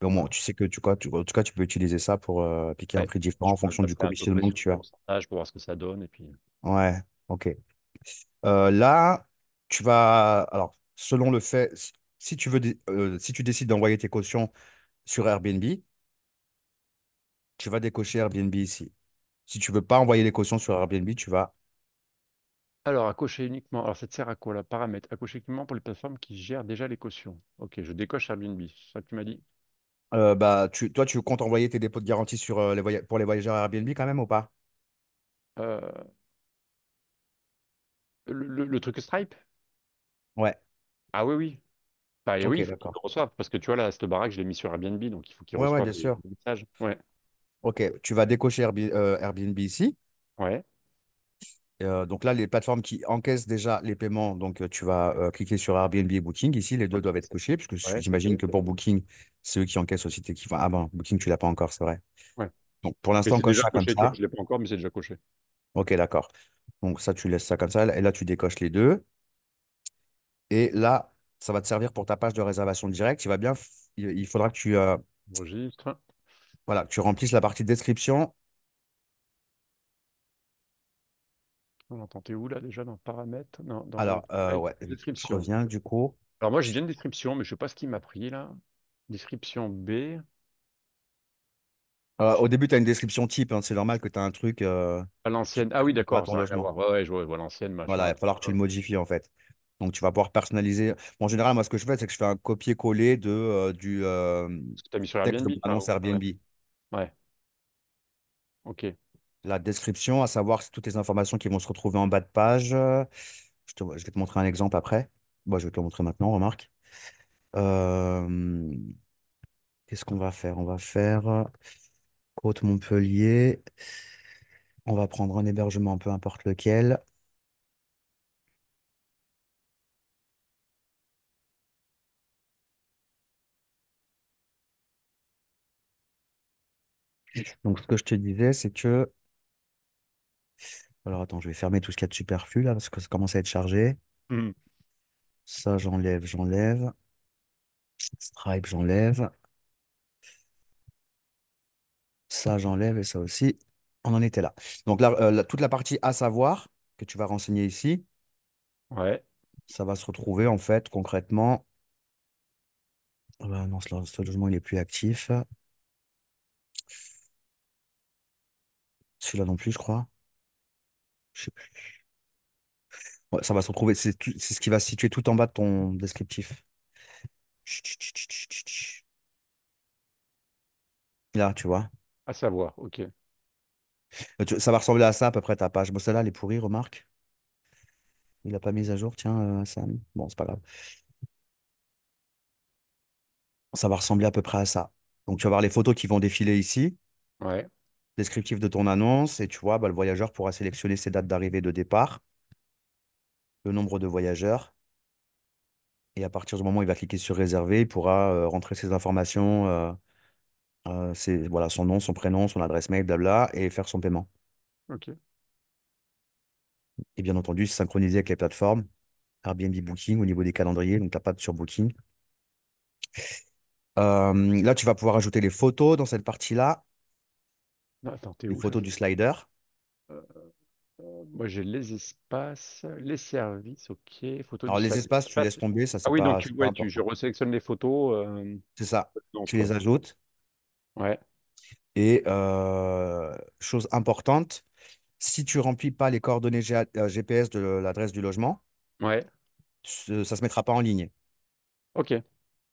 tu sais que tu, quoi, en tout cas, tu peux utiliser ça pour euh, piquer un prix différent en fonction du commissionnement que tu as. Je pour voir ce que ça donne. Et puis, euh. Ouais, ok. Euh, là, tu vas. Alors, selon le fait, si tu veux, si tu décides d'envoyer tes cautions sur Airbnb, tu vas décocher Airbnb ici. Si tu veux pas envoyer les cautions sur Airbnb, tu vas. Alors, à cocher uniquement. Alors, ça te sert à quoi, la paramètre? À cocher uniquement pour les plateformes qui gèrent déjà les cautions. Ok, je décoche Airbnb. C'est ça que tu m'as dit? Euh, bah, toi, tu comptes envoyer tes dépôts de garantie sur, euh, les pour les voyageurs Airbnb quand même ou pas? Euh, le, truc Stripe? Ouais. Ah oui, oui. Bah, oui, il Parce que tu vois, là, cette baraque, je l'ai mis sur Airbnb, donc il faut qu'ils Ouais, ouais, bien sûr. Ouais. Ok, tu vas décocher Airbnb euh, ici. Ouais. Euh, donc là, les plateformes qui encaissent déjà les paiements, donc euh, tu vas cliquer sur Airbnb et Booking. Ici, les deux doivent être cochés, puisque j'imagine que pour Booking, c'est eux qui encaissent aussi qui Ah ben, Booking, tu ne l'as pas encore, c'est vrai. Ouais. Donc pour l'instant, ça comme ça. Je l'ai pas encore, mais c'est déjà coché. Ok, d'accord. Donc ça, tu laisses ça comme ça. Et là, tu décoches les deux. Et là, ça va te servir pour ta page de réservation directe. Il bien, il faudra que tu, Enregistre. Voilà, tu remplisses la partie description. On entend, où là déjà dans paramètres Alors, euh, je reviens du coup. Alors moi, j'ai une description, mais je ne sais pas ce qui m'a pris là. Description B. Euh, au début, tu as une description type, hein. c'est normal que tu as un truc. Euh, à l'ancienne. Ah oui, d'accord. Ouais, ouais, je vois, l'ancienne. Voilà, il va falloir que tu le modifies en fait. Donc, tu vas pouvoir personnaliser. en général, moi, ce que je fais, c'est que je fais un copier-coller de du ce que as mis sur Airbnb, ah, Airbnb. Ouais, ok. La description, à savoir toutes les informations qui vont se retrouver en bas de page. Euh, je vais te montrer un exemple après. je vais te le montrer maintenant, remarque. Euh, qu'est-ce qu'on va faire? On va faire euh, Côte-Montpellier. On va prendre un hébergement, peu importe lequel. Donc, ce que je te disais, c'est que. Alors, attends, je vais fermer tout ce qu'il y a de superflu là, parce que ça commence à être chargé. Hmm. Ça, j'enlève, j'enlève. Stripe, j'enlève. Ça, j'enlève et ça aussi. On en était là. Donc, là, euh, toute la partie à savoir que tu vas renseigner ici, Ouais. ça va se retrouver en fait concrètement. Ah bah non, ce logement, il est plus actif. Celui-là non plus, je crois. Je sais plus. ça va se retrouver. C'est ce qui va se situer tout en bas de ton descriptif. Là, tu vois. À savoir, ok. Euh, ça va ressembler à ça à peu près ta page. Bon, celle-là, elle est pourrie, remarque. Il n'a pas mis à jour, tiens, ça euh, Sam. Bon, c'est pas grave. Ça va ressembler à peu près à ça. Donc, tu vas voir les photos qui vont défiler ici. Ouais descriptif de ton annonce et tu vois, bah, le voyageur pourra sélectionner ses dates d'arrivée de départ, le nombre de voyageurs. Et à partir du moment où il va cliquer sur réserver, il pourra euh, rentrer ses informations, euh, euh, voilà, son nom, son prénom, son adresse mail, blabla, et faire son paiement. Ok. Et bien entendu, synchroniser avec les plateformes Airbnb Booking au niveau des calendriers, donc n'as pas de surbooking. là, tu vas pouvoir ajouter les photos dans cette partie-là. Une photo du slider. Euh, euh, moi, j'ai les espaces, les services, ok. Alors, les espaces, tu laisses tomber, ça, Ah oui, donc tu, je les photos. Euh, c'est ça. Tu les ajoutes. ouais. Et chose importante, si tu remplis pas les coordonnées GPS de l'adresse du logement, Ouais. ne ça se mettra pas en ligne. Ok.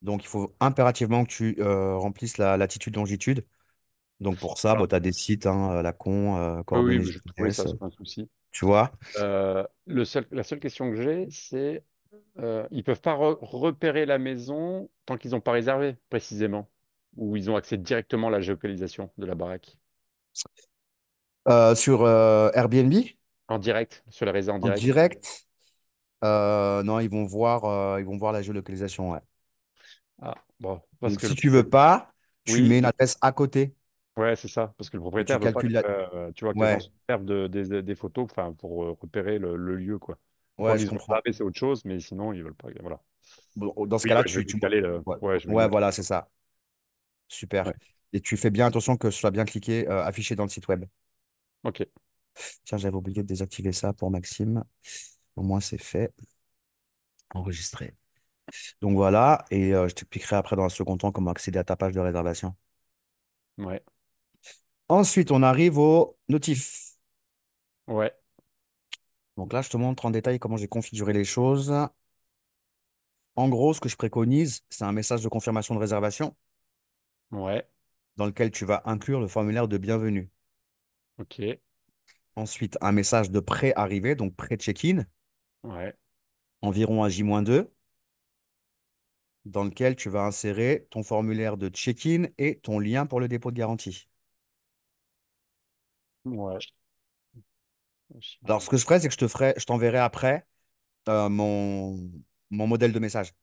Donc, il faut impérativement que tu remplisses la latitude-longitude. Donc pour ça, tu as des sites, hein, euh, la con, euh, oui, je, ça, c'est un souci. Tu vois euh, La seule question que j'ai, c'est euh, ils peuvent pas repérer la maison tant qu'ils n'ont pas réservé, précisément, ou ils ont accès directement à la géolocalisation de la baraque Sur Airbnb En direct, sur la réserve en direct. En direct Non, ils vont, voir, ils vont voir la géolocalisation, ouais. Ah, bon, si tu veux pas, tu mets une adresse à côté. Ouais, c'est ça, parce que le propriétaire tu veut pas euh, vois, des, photos enfin, pour euh, repérer le, lieu, quoi. Ouais, ils comprends. c'est autre chose, mais sinon, ils veulent pas. Voilà. Oh, dans ce cas-là, tu, tu... décaler euh, Ouais, voilà, c'est ça. Super. Et tu fais bien attention que ce soit bien cliqué, affiché dans le site web. Ok. Tiens, j'avais oublié de désactiver ça pour Maxime. Au moins, c'est fait. Enregistré. Donc voilà, et je t'expliquerai après dans un second temps comment accéder à ta page de réservation. Ouais. Ensuite, on arrive au notif. Ouais. Donc là, je te montre en détail comment j'ai configuré les choses. En gros, ce que je préconise, c'est un message de confirmation de réservation. Ouais. Dans lequel tu vas inclure le formulaire de bienvenue. Ok. Ensuite, un message de pré-arrivée, donc pré-check-in. Ouais. Environ à J-2. Dans lequel tu vas insérer ton formulaire de check-in et ton lien pour le dépôt de garantie. Alors, ce que je ferai, c'est que je te ferai, je t'enverrai après euh, mon, modèle de message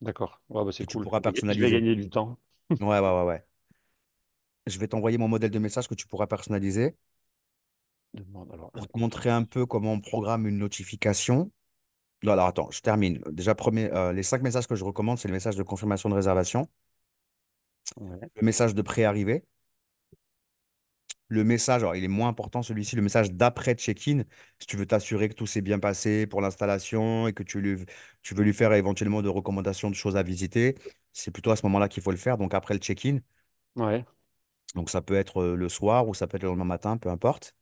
D'accord. Ouais, bah, tu Tu vas gagner du temps. Ouais, ouais, ouais, ouais. Je vais t'envoyer mon modèle de message que tu pourras personnaliser Demande. Alors, pour te montrer un peu comment on programme une notification. Non, alors attends, je termine. Déjà, premier, euh, les cinq messages que je recommande, c'est le message de confirmation de réservation, le message de pré-arrivée, le message, alors il est moins important celui-ci, le message d'après check-in, si tu veux t'assurer que tout s'est bien passé pour l'installation et que tu, tu veux lui faire éventuellement de recommandations de choses à visiter, c'est plutôt à ce moment-là qu'il faut le faire, donc après le check-in. Ouais. Donc ça peut être euh, le soir ou ça peut être le lendemain matin, peu importe.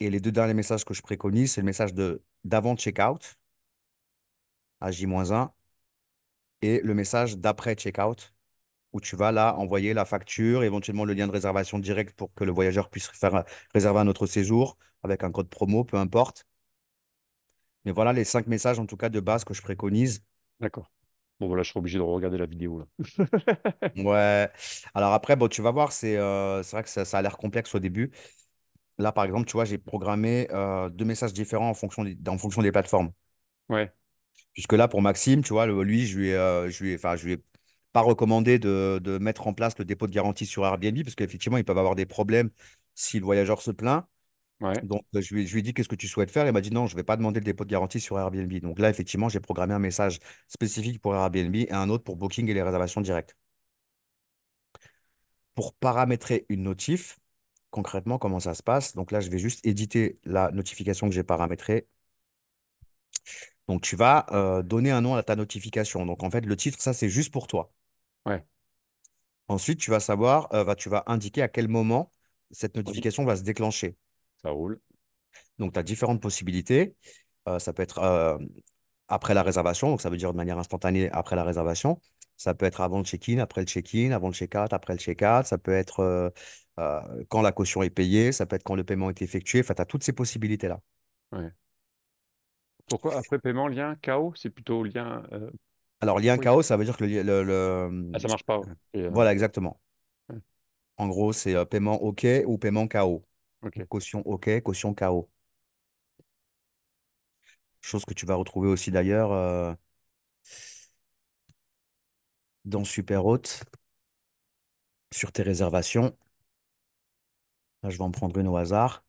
Et les deux derniers messages que je préconise, c'est le message de d'avant check-out à J-1 et le message d'après check-out où tu vas là envoyer la facture, éventuellement le lien de réservation direct pour que le voyageur puisse faire, réserver un autre séjour avec un code promo, peu importe. Mais voilà les cinq messages en tout cas de base que je préconise. D'accord. Bon, voilà, je serai obligé de regarder la vidéo là. ouais. Alors après, bon, tu vas voir, c'est euh, vrai que ça, a l'air complexe au début. Là, par exemple, tu vois, j'ai programmé euh, deux messages différents en fonction, des, fonction des plateformes. Ouais. Puisque là, pour Maxime, tu vois, lui, je lui je lui je lui ai euh, pas recommandé de, mettre en place le dépôt de garantie sur Airbnb parce qu'effectivement, ils peuvent avoir des problèmes si le voyageur se plaint. Donc, euh, je lui, ai dit qu'est-ce que tu souhaites faire. Il m'a dit non, je ne vais pas demander le dépôt de garantie sur Airbnb. Donc là, effectivement, j'ai programmé un message spécifique pour Airbnb et un autre pour Booking et les réservations directes. Pour paramétrer une notif, concrètement, comment ça se passe Donc là, je vais juste éditer la notification que j'ai paramétrée. Donc, tu vas euh, donner un nom à ta notification. Donc, en fait, le titre, ça, c'est juste pour toi. Ouais. Ensuite, tu vas savoir, euh, tu vas indiquer à quel moment cette notification va se déclencher. Ça roule. Donc, tu as différentes possibilités. Euh, ça peut être euh, après la réservation, donc ça veut dire de manière instantanée après la réservation. Ça peut être avant le check-in, après le check-in, avant le check-out, après le check-out. Ça peut être quand la caution est payée, ça peut être quand le paiement est effectué. Enfin, tu as toutes ces possibilités-là. Pourquoi après paiement, lien, KO, c'est plutôt lien alors, lien KO, chaos, ça veut dire que le. le, ah, ça marche pas. Euh, euh, voilà, exactement. En gros, c'est euh, paiement OK ou paiement KO. Caution OK, caution KO. Chose que tu vas retrouver aussi d'ailleurs dans Superhote, sur tes réservations. Là, je vais en prendre une au hasard.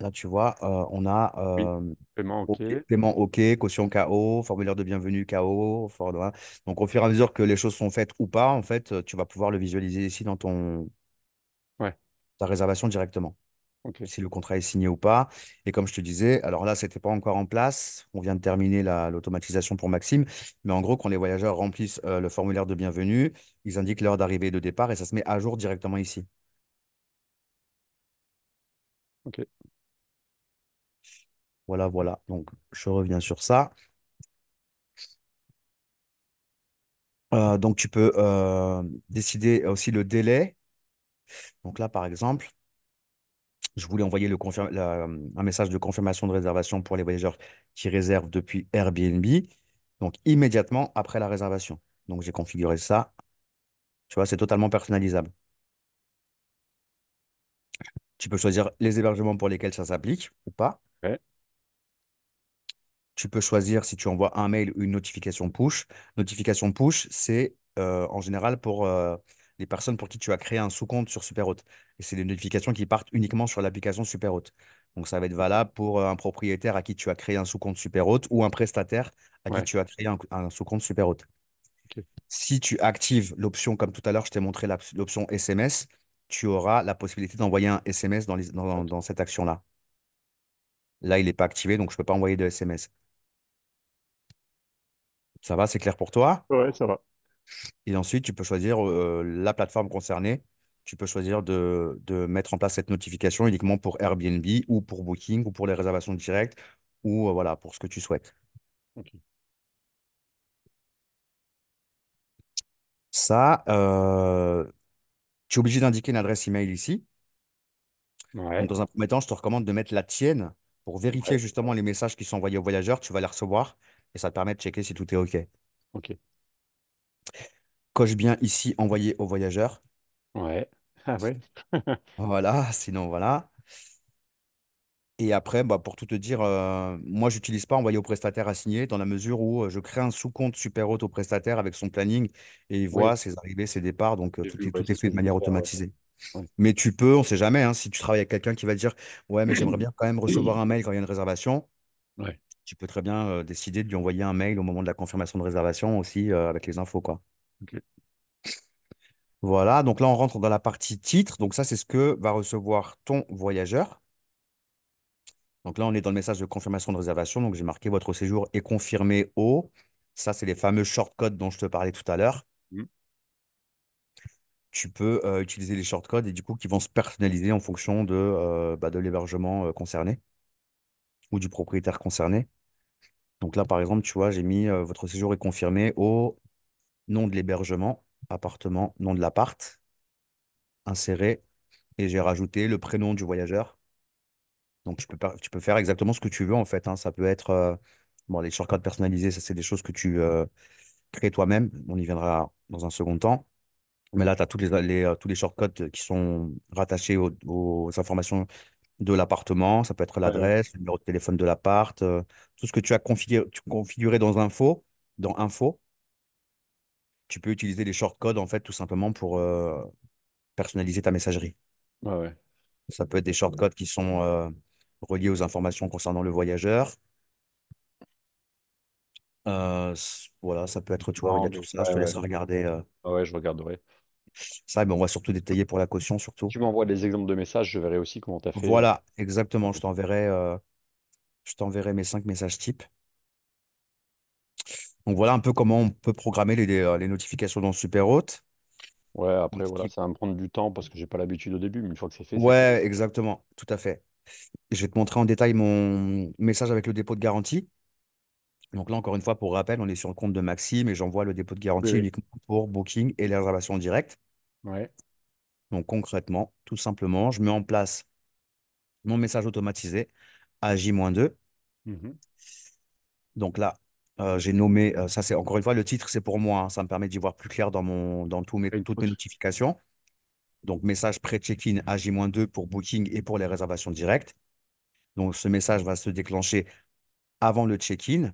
Là, tu vois, euh, on a euh, paiement OK. caution KO, formulaire de bienvenue KO. Donc, au fur et à mesure que les choses sont faites ou pas, en fait, euh, tu vas pouvoir le visualiser ici dans ton, ta réservation directement. Si le contrat est signé ou pas. Et comme je te disais, alors là, ce n'était pas encore en place. On vient de terminer la- l'automatisation pour Maxime. Mais en gros, quand les voyageurs remplissent le formulaire de bienvenue, ils indiquent l'heure d'arrivée et de départ et ça se met à jour directement ici. OK. Voilà, voilà. Donc, je reviens sur ça. Euh, donc, tu peux euh, décider aussi le délai. Donc là, par exemple, je voulais envoyer le hum, un message de confirmation de réservation pour les voyageurs qui réservent depuis Airbnb, donc immédiatement après la réservation. Donc, j'ai configuré ça. Tu vois, c'est totalement personnalisable. Tu peux choisir les hébergements pour lesquels ça s'applique ou pas tu peux choisir si tu envoies un mail ou une notification push. Notification push, c'est euh, en général pour euh, les personnes pour qui tu as créé un sous-compte sur SuperHot. Et c'est des notifications qui partent uniquement sur l'application SuperHot. Donc ça va être valable pour euh, un propriétaire à qui tu as créé un sous-compte SuperHot ou un prestataire à qui tu as créé un, sous-compte SuperHot. Si tu actives l'option, comme tout à l'heure, je t'ai montré l'option SMS, tu auras la possibilité d'envoyer un SMS dans, les, dans, dans cette action-là. Là, il n'est pas activé, donc je ne peux pas envoyer de SMS. Ça va, c'est clair pour toi Oui, ça va. Et ensuite, tu peux choisir euh, la plateforme concernée. Tu peux choisir de, mettre en place cette notification uniquement pour Airbnb ou pour Booking ou pour les réservations directes ou euh, voilà, pour ce que tu souhaites. Ça, euh, tu es obligé d'indiquer une adresse email ici. dans un premier temps, je te recommande de mettre la tienne pour vérifier justement les messages qui sont envoyés aux voyageurs. Tu vas les recevoir et ça te permet de checker si tout est OK. OK. Coche bien ici, envoyé au voyageur. Ouais. Ah ouais. voilà, sinon voilà. Et après, bah, pour tout te dire, euh, moi, je n'utilise pas envoyer au prestataire à signer dans la mesure où euh, je crée un sous-compte super haute au prestataire avec son planning et il voit ses arrivées, ses départs. Donc, euh, tout, est, tout fait de manière automatisée. Mais tu peux, on ne sait jamais, hein, si tu travailles avec quelqu'un qui va dire Ouais, mais j'aimerais bien quand même recevoir un mail quand il y a une réservation. Ouais tu peux très bien euh, décider de lui envoyer un mail au moment de la confirmation de réservation aussi euh, avec les infos. Quoi. Voilà, donc là on rentre dans la partie titre. Donc ça, c'est ce que va recevoir ton voyageur. Donc là, on est dans le message de confirmation de réservation. Donc j'ai marqué votre séjour est confirmé au. Ça, c'est les fameux shortcodes dont je te parlais tout à l'heure. Mm. Tu peux euh, utiliser les shortcodes et du coup qui vont se personnaliser en fonction de, bah, de l'hébergement concerné du propriétaire concerné. Donc là, par exemple, tu vois, j'ai mis euh, votre séjour est confirmé au nom de l'hébergement, appartement, nom de l'appart, inséré, et j'ai rajouté le prénom du voyageur. Donc tu peux, tu peux faire exactement ce que tu veux en fait. Hein. Ça peut être euh, bon, les shortcuts personnalisés, ça c'est des choses que tu euh, crées toi-même. On y viendra dans un second temps. Mais là, tu as toutes les, tous les shortcuts qui sont rattachés aux informations de l'appartement, ça peut être ah l'adresse, le numéro de téléphone de l'appart, euh, tout ce que tu as configuré, configuré dans info, dans info, tu peux utiliser les shortcodes en fait tout simplement pour euh, personnaliser ta messagerie. Ah ça peut être des shortcodes qui sont euh, reliés aux informations concernant le voyageur. voilà, ça peut être, tu il y a tout ça, je te laisse regarder. Ah ouais, je regarderai ça, on va surtout détailler pour la caution, surtout. Tu m'envoies des exemples de messages, je verrai aussi comment tu as fait. Voilà, euh. exactement. Je t'enverrai, euh, je t'enverrai mes cinq messages types. Donc voilà un peu comment on peut programmer les, euh, notifications dans Superhôte. Ouais, après, ça va me prendre du temps parce que j'ai pas l'habitude au début, mais une fois que c'est fait, Ouais, exactement, tout à fait. Je vais te montrer en détail mon message avec le dépôt de garantie. Donc là, encore une fois, pour rappel, on est sur le compte de Maxime et j'envoie le dépôt de garantie uniquement pour booking et les réservations directes. Ouais. Donc concrètement, tout simplement, je mets en place mon message automatisé à J-2. Mmh Donc là, euh, j'ai nommé, euh, ça c'est encore une fois, le titre c'est pour moi, hein. ça me permet d'y voir plus clair dans, mon, dans tous mes, toutes mes notifications. Donc message pré-check-in à J-2 pour booking et pour les réservations directes. Donc ce message va se déclencher avant le check-in,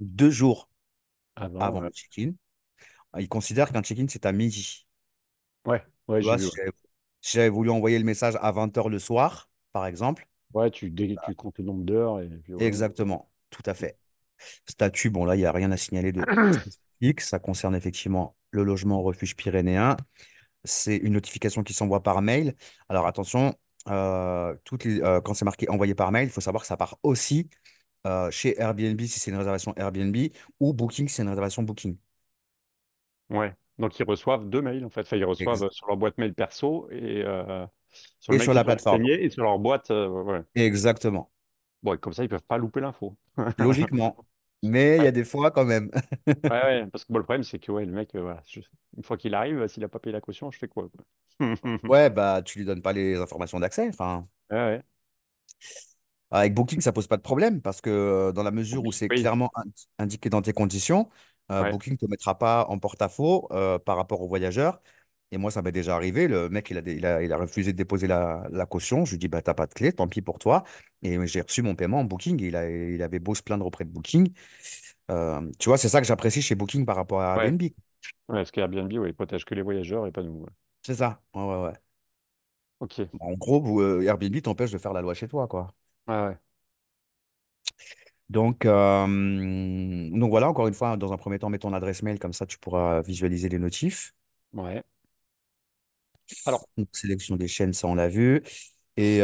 deux jours avant, le check-in. Il considère qu'un check-in c'est à midi. Ouais, si j'avais voulu envoyer le message à 20h le soir, par exemple. Ouais, tu, comptes le nombre d'heures. Exactement, tout à fait. Statut, bon là, il n'y a rien à signaler de X. Ça concerne effectivement le logement au refuge pyrénéen. C'est une notification qui s'envoie par mail. Alors attention, euh, toutes euh, quand c'est marqué envoyé par mail, il faut savoir que ça part aussi euh, chez Airbnb si c'est une réservation Airbnb ou Booking si c'est une réservation Booking. Ouais. Donc ils reçoivent deux mails en fait. Enfin, ils reçoivent euh, sur leur boîte mail perso et euh, sur, la plateforme. Et sur leur boîte. Euh, Exactement. Bon, comme ça, ils ne peuvent pas louper l'info. Logiquement. Mais il y a des fois quand même. ouais, ouais, parce que le problème, c'est que le mec, une fois qu'il arrive, s'il n'a pas payé la caution, je fais quoi, Ouais, bah tu lui donnes pas les informations d'accès. Enfin, ouais. avec Booking, ça pose pas de problème parce que dans la mesure où c'est clairement indiqué dans tes conditions, euh, Booking ne te mettra pas en porte-à-faux euh, par rapport aux voyageurs. Et moi, ça m'est déjà arrivé. Le mec, il a, il a, refusé de déposer la, caution. Je lui dis, bah, t'as pas de clé, tant pis pour toi. Et j'ai reçu mon paiement en Booking. il, il avait beau se plaindre auprès de Booking. Euh, tu vois, c'est ça que j'apprécie chez Booking par rapport à Airbnb. Ouais, parce qu'Airbnb, ouais, il protège que les voyageurs et pas nous. C'est ça. Ouais, ouais, ouais. En gros, Airbnb t'empêche de faire la loi chez toi, quoi. Ouais, ouais. Donc, donc voilà, encore une fois, dans un premier temps, mets ton adresse mail, comme ça tu pourras visualiser les notifs. Ouais. Alors, sélection des chaînes, ça on l'a vu. Et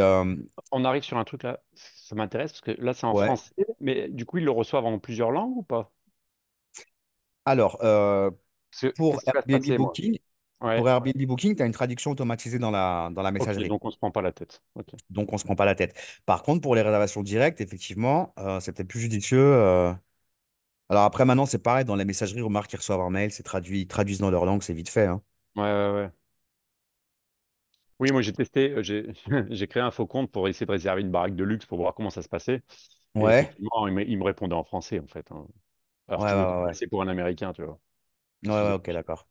on arrive sur un truc là, ça m'intéresse parce que là c'est en français, mais du coup ils le reçoivent en plusieurs langues ou pas? Alors, euh, pour Booking, pour Airbnb Booking, tu as une traduction automatisée dans la, dans la messagerie. donc, on ne se prend pas la tête. Donc, on se prend pas la tête. Par contre, pour les réservations directes, effectivement, euh, c'était plus judicieux. Euh. Alors, après, maintenant, c'est pareil. Dans les messageries, remarque qu'ils reçoivent un mail, c'est traduit, ils traduisent dans leur langue, c'est vite fait. Hein. Ouais, ouais, Oui, moi, j'ai testé, euh, j'ai créé un faux compte pour essayer de réserver une baraque de luxe pour voir comment ça se passait. Ouais, il me, répondait en français, en fait. Hein. ouais. ouais. c'est pour un Américain, tu vois. Ouais, ouais, ok, d'accord.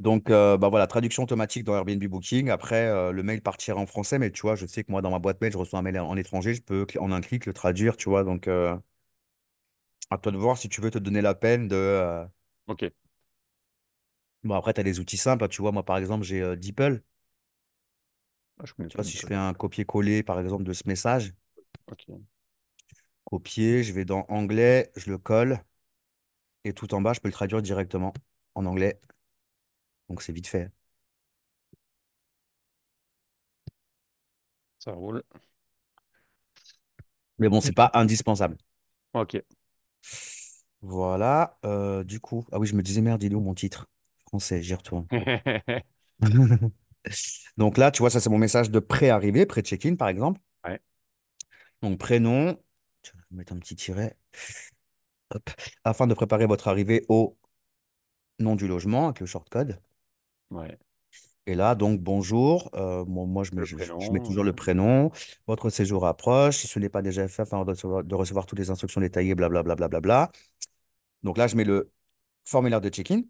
Donc, euh, bah voilà, traduction automatique dans Airbnb Booking. Après, euh, le mail partira en français, mais tu vois, je sais que moi, dans ma boîte mail, je reçois un mail en étranger, je peux en un clic le traduire, tu vois. Donc, euh, à toi de voir si tu veux te donner la peine de. Ok. Bon, après, tu as des outils simples. Hein. Tu vois, moi, par exemple, j'ai euh, ah, je Tu vois, si je fais un copier-coller, par exemple, de ce message, copier, je vais dans anglais, je le colle, et tout en bas, je peux le traduire directement en anglais. Donc c'est vite fait. Ça roule. Mais bon, c'est pas indispensable. Ok. Voilà. Euh, du coup, ah oui, je me disais, merde, il est où mon titre? Français, j'y retourne. Donc là, tu vois, ça c'est mon message de pré-arrivée, pré-check-in par exemple. Donc prénom, je vais mettre un petit tiret, afin de préparer votre arrivée au nom du logement avec le short code. Ouais. Et là, donc, bonjour. moi, euh, moi je, mets, je, mets toujours le euh. prénom. Votre séjour approche. Si ce n'est pas déjà fait, afin de recevoir, toutes les instructions détaillées, blablabla. Bla, bla, bla, donc là, je mets le formulaire de check-in.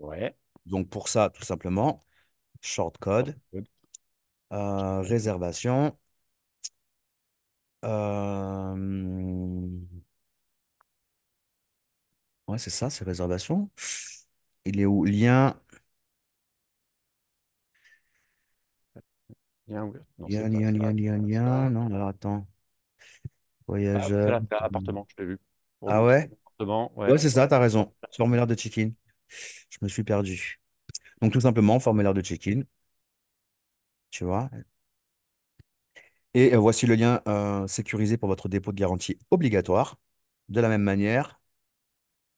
Ouais. Donc, pour ça, tout simplement, short code, euh, réservation. Ouais, c'est ça, c'est réservation. Il est où? Lien. Lien, Lien, lien, lien, lien, ah, Non, alors attends. Bah, Voyageur. je l'ai vu. Ah ouais? appartement, Ouais, c'est ça, t'as raison. Formulaire de check-in. Je me suis perdu. Donc tout simplement, formulaire de check-in, tu vois. Et euh, voici le lien euh, sécurisé pour votre dépôt de garantie obligatoire. De la même manière,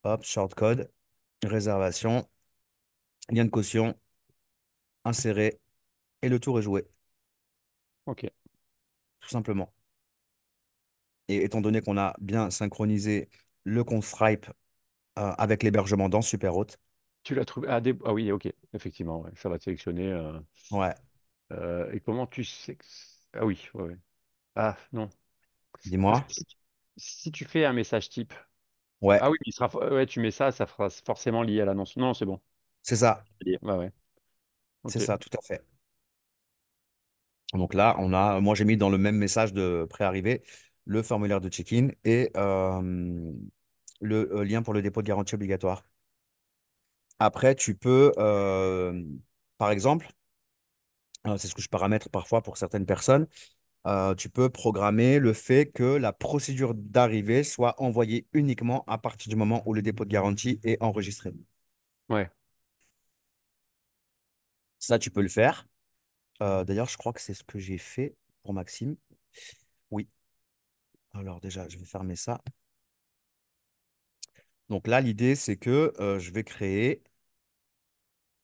hop, short shortcode. Réservation, lien de caution, inséré, et le tour est joué. Ok. Tout simplement. Et étant donné qu'on a bien synchronisé le compte Stripe euh, avec l'hébergement dans SuperHot. Tu l'as trouvé. Ah, ah oui, ok, effectivement, Ça va te sélectionner. Euh, ouais, euh, et comment tu sais que... Ah oui, ouais, Ah non. dis-moi. si tu fais un message type, ah oui, tu mets ça, ça sera forcément lié à l'annonce. Non, c'est bon. C'est ça. C'est ça, tout à fait. Donc là, on a, moi j'ai mis dans le même message de pré-arrivée le formulaire de check-in et le euh, lien pour le dépôt de garantie obligatoire. Après, tu peux, euh, par exemple, euh, c'est ce que je paramètre parfois pour certaines personnes, euh, tu peux programmer le fait que la procédure d'arrivée soit envoyée uniquement à partir du moment où le dépôt de garantie est enregistré. Ouais. Ça, tu peux le faire. Euh, d'ailleurs, je crois que c'est ce que j'ai fait pour Maxime. Oui. Alors déjà, je vais fermer ça. Donc là, l'idée, c'est que euh, je vais créer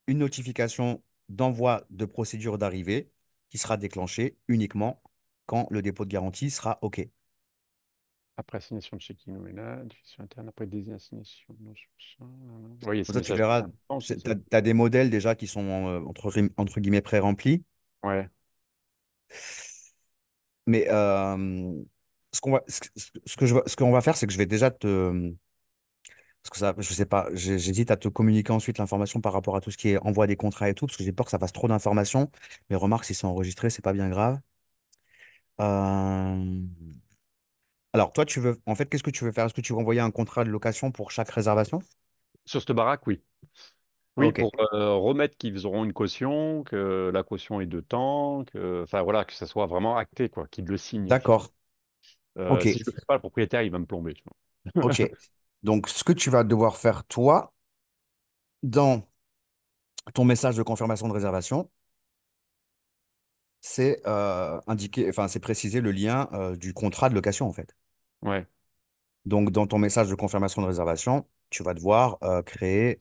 une notification d'envoi de procédure d'arrivée qui sera déclenchée uniquement quand le dépôt de garantie sera OK. Après assignation de checking diffusion interne, après désignation. Oui, ça, tu verras, tu as, des modèles déjà qui sont euh, entre, entre guillemets pré-remplis. Ouais. Mais euh, ce qu'on va, ce, que je, ce va faire, c'est que je vais déjà te, parce que ça, je sais pas, j'hésite à te communiquer ensuite l'information par rapport à tout ce qui est envoi des contrats et tout, parce que j'ai peur que ça fasse trop d'informations. Mais remarque, si c'est enregistré, c'est pas bien grave. Euh, alors, toi, tu veux. En fait, qu'est-ce que tu veux faire? Est-ce que tu veux envoyer un contrat de location pour chaque réservation? Sur cette baraque, oui. Oui, pour euh, remettre qu'ils auront une caution, que la caution est de temps, que, enfin voilà, que ça soit vraiment acté, quoi, qu'ils le signent. D'accord. Euh, ok. si je ne le pas, le propriétaire, il va me plomber. Ok. Donc, ce que tu vas devoir faire, toi, dans ton message de confirmation de réservation, c'est euh, indiquer, enfin, c'est préciser le lien euh, du contrat de location, en fait. Ouais. Donc, dans ton message de confirmation de réservation, tu vas devoir euh, créer,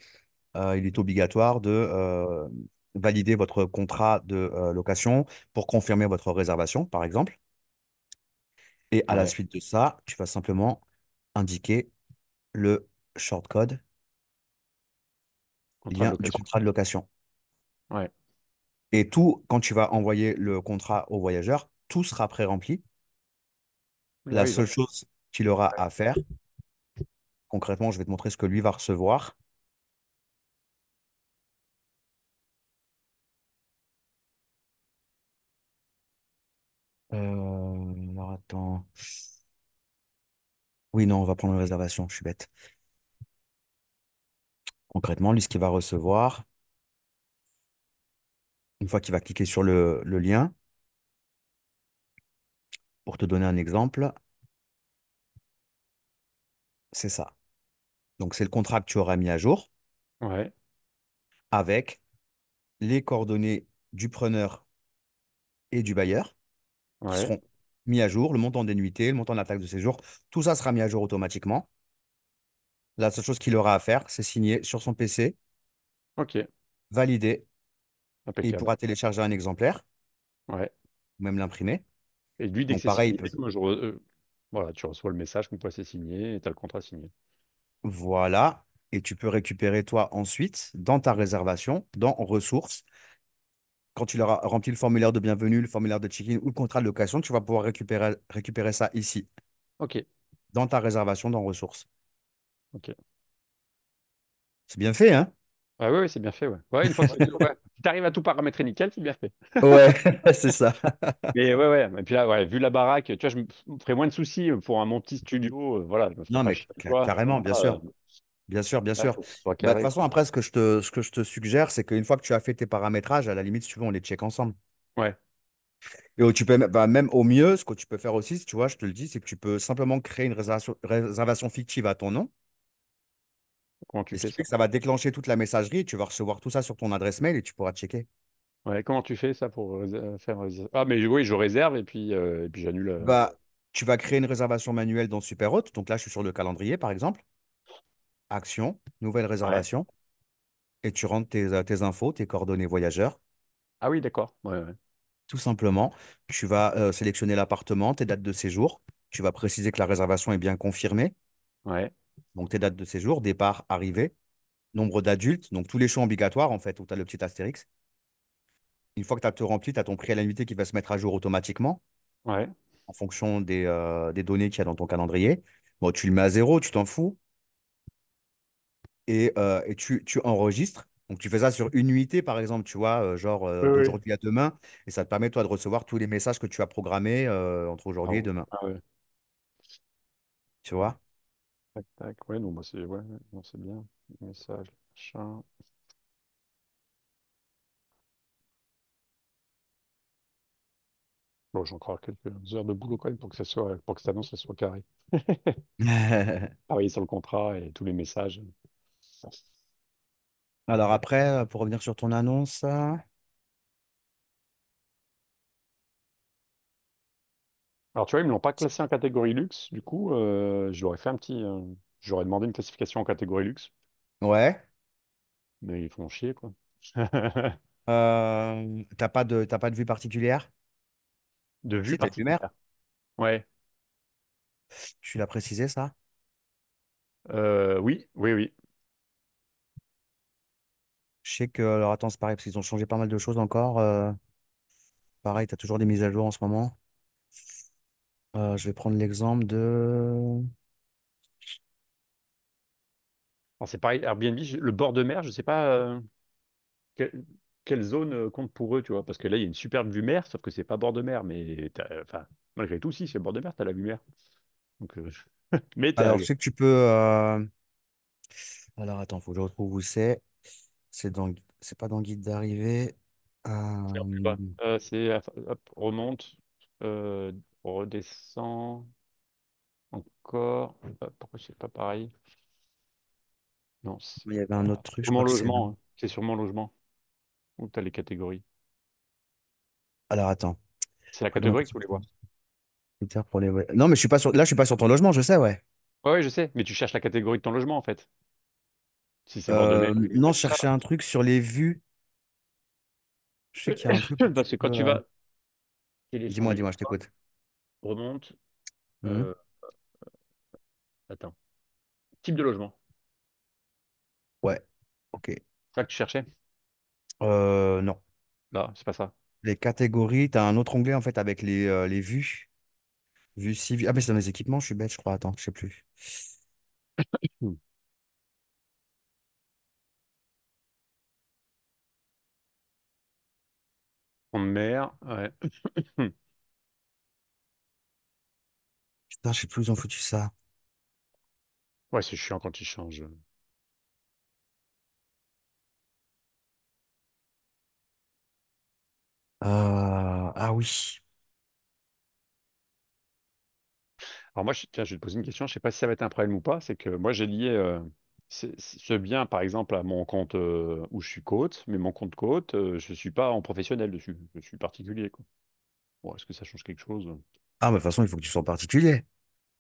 il est obligatoire de valider votre contrat de location pour confirmer votre réservation, par exemple. Et à la suite de ça, tu vas simplement indiquer le shortcode code du contrat de location. Ouais. Et tout, quand tu vas envoyer le contrat au voyageur, tout sera pré-rempli. La seule chose qu'il aura à faire, concrètement, je vais te montrer ce que lui va recevoir. Euh, alors attends. Oui, non, on va prendre une réservation, je suis bête. Concrètement, lui, ce qu'il va recevoir, une fois qu'il va cliquer sur le, lien, pour te donner un exemple, c'est ça. Donc, c'est le contrat que tu auras mis à jour avec les coordonnées du preneur et du bailleur qui seront mis à jour, le montant nuitées le montant de la taxe de séjour, tout ça sera mis à jour automatiquement. La seule chose qu'il aura à faire, c'est signer sur son PC. OK. Valider il pourra télécharger un exemplaire. Ouais. Ou même l'imprimer. Et lui, dès que c'est signé, euh, voilà, tu reçois le message comme quoi c'est signé et tu as le contrat signé. Voilà. Et tu peux récupérer, toi, ensuite, dans ta réservation, dans ressources, quand tu auras rempli le formulaire de bienvenue, le formulaire de check-in ou le contrat de location, tu vas pouvoir récupérer, ça ici. OK. Dans ta réservation, dans ressources. OK. C'est bien fait, hein? Ah oui, c'est bien fait, ouais. Ouais, une fois que tu arrives à tout paramétrer nickel, c'est bien fait. ouais, c'est ça. mais ouais, ouais. Et puis là, vu la baraque, tu vois, je me ferais moins de soucis pour un, mon petit studio. Euh, voilà, non, mais carrément, bien sûr. Bien sûr, bien sûr. Bah, de toute façon, après, ce que je te, ce que je te suggère, c'est qu'une fois que tu as fait tes paramétrages, à la limite, si tu veux, on les check ensemble. Ouais. Et tu peux, bah, même au mieux, ce que tu peux faire aussi, tu vois, je te le dis, c'est que tu peux simplement créer une réservation fictive à ton nom ça, va déclencher toute la messagerie, tu vas recevoir tout ça sur ton adresse mail et tu pourras checker. Ouais, comment tu fais ça pour euh, faire Ah mais oui, je réserve et puis, euh, j'annule. Euh. Bah, tu vas créer une réservation manuelle dans Superhot. Donc là, je suis sur le calendrier, par exemple. Action, nouvelle réservation. Et tu rentres tes, tes, infos, tes coordonnées voyageurs. Ah oui, d'accord. Tout simplement, tu vas sélectionner l'appartement, tes dates de séjour. Tu vas préciser que la réservation est bien confirmée. Ouais donc tes dates de séjour, départ, arrivée, nombre d'adultes, donc tous les champs obligatoires en fait, où tu as le petit astérix. Une fois que tu as te rempli, tu as ton prix à l'annuité qui va se mettre à jour automatiquement ouais. en fonction euh, des, données qu'il y a dans ton calendrier. Bon, tu le mets à zéro, tu t'en fous. Et, euh, tu, enregistres. Donc tu fais ça sur une unité par exemple, tu vois, euh, genre d'aujourd'hui à demain. Et ça te permet, toi, de recevoir tous les messages que tu as programmés entre aujourd'hui et ah demain. Ah tu vois Tac, bah, Ouais, non, c'est bien. Message, Bon, j'ai encore quelques heures de boulot quand pour que ça soit, pour que cette annonce soit carrée. Pareil sur le contrat et tous les messages. Alors après, euh, pour revenir sur ton annonce, Alors, tu vois, ils ne l'ont pas classé en catégorie luxe. Du coup, euh, je leur ai fait un petit. Euh, J'aurais demandé une classification en catégorie luxe. Ouais. Mais ils font chier, quoi. Euh, tu n'as pas de, pas de vue particulière? De vue particulière. Ouais. Tu l'as précisé, ça? oui, oui, oui. Je sais que. Alors attends, c'est pareil, parce qu'ils ont changé pas mal de choses encore. Pareil, tu as toujours des mises à jour en ce moment. Euh, je vais prendre l'exemple de... C'est pareil, Airbnb, le bord de mer, je ne sais pas euh, quelle, zone euh, compte pour eux, tu vois, parce que là, il y a une superbe vue mer, sauf que c'est pas bord de mer, mais malgré tout, si c'est bord de mer, tu as la vue mer. Alors, je sais que tu peux... Alors, attends, faut que je retrouve où c'est. C'est dans... c'est pas dans guide d'arrivée. c'est c'est remonte redescend encore. Bah, pourquoi c'est pas pareil? Non, c'est Il y avait un autre truc, c'est... logement. mon hein. logement. Où t'as les catégories. Alors attends. C'est la ah catégorie que tu voulais voir. Non, mais je suis pas là, je suis pas sur ton logement, je sais, ouais. Ouais, je sais. Mais tu cherches la catégorie de ton logement, en fait. Euh, non, chercher un truc sur les vues. Je sais qu'il y a un truc quand tu euh, vas Dis-moi, dis-moi, je t'écoute remonte. Mmh. Euh, attends. Type de logement. Ouais, ok. C'est ça que tu cherchais? Euh, non. Non, c'est pas ça. Les catégories, tu as un autre onglet en fait avec les, euh, vues. Vues, si, Ah, mais c'est dans les équipements, je suis bête, je crois. Attends, je sais plus. En mer, ouais. Hmm. Je je sais plus où ils ont foutu ça. Ouais, c'est chiant quand il change. Euh, ah oui. Alors moi, je, tiens, je vais te poser une question, je ne sais pas si ça va être un problème ou pas, c'est que moi j'ai lié euh, ce bien, par exemple, à mon compte euh, où je suis côte, mais mon compte côte je ne suis pas en professionnel dessus, je suis particulier, Bon, est-ce que ça change quelque chose? Ah, mais de toute façon, il faut que tu sois en particulier.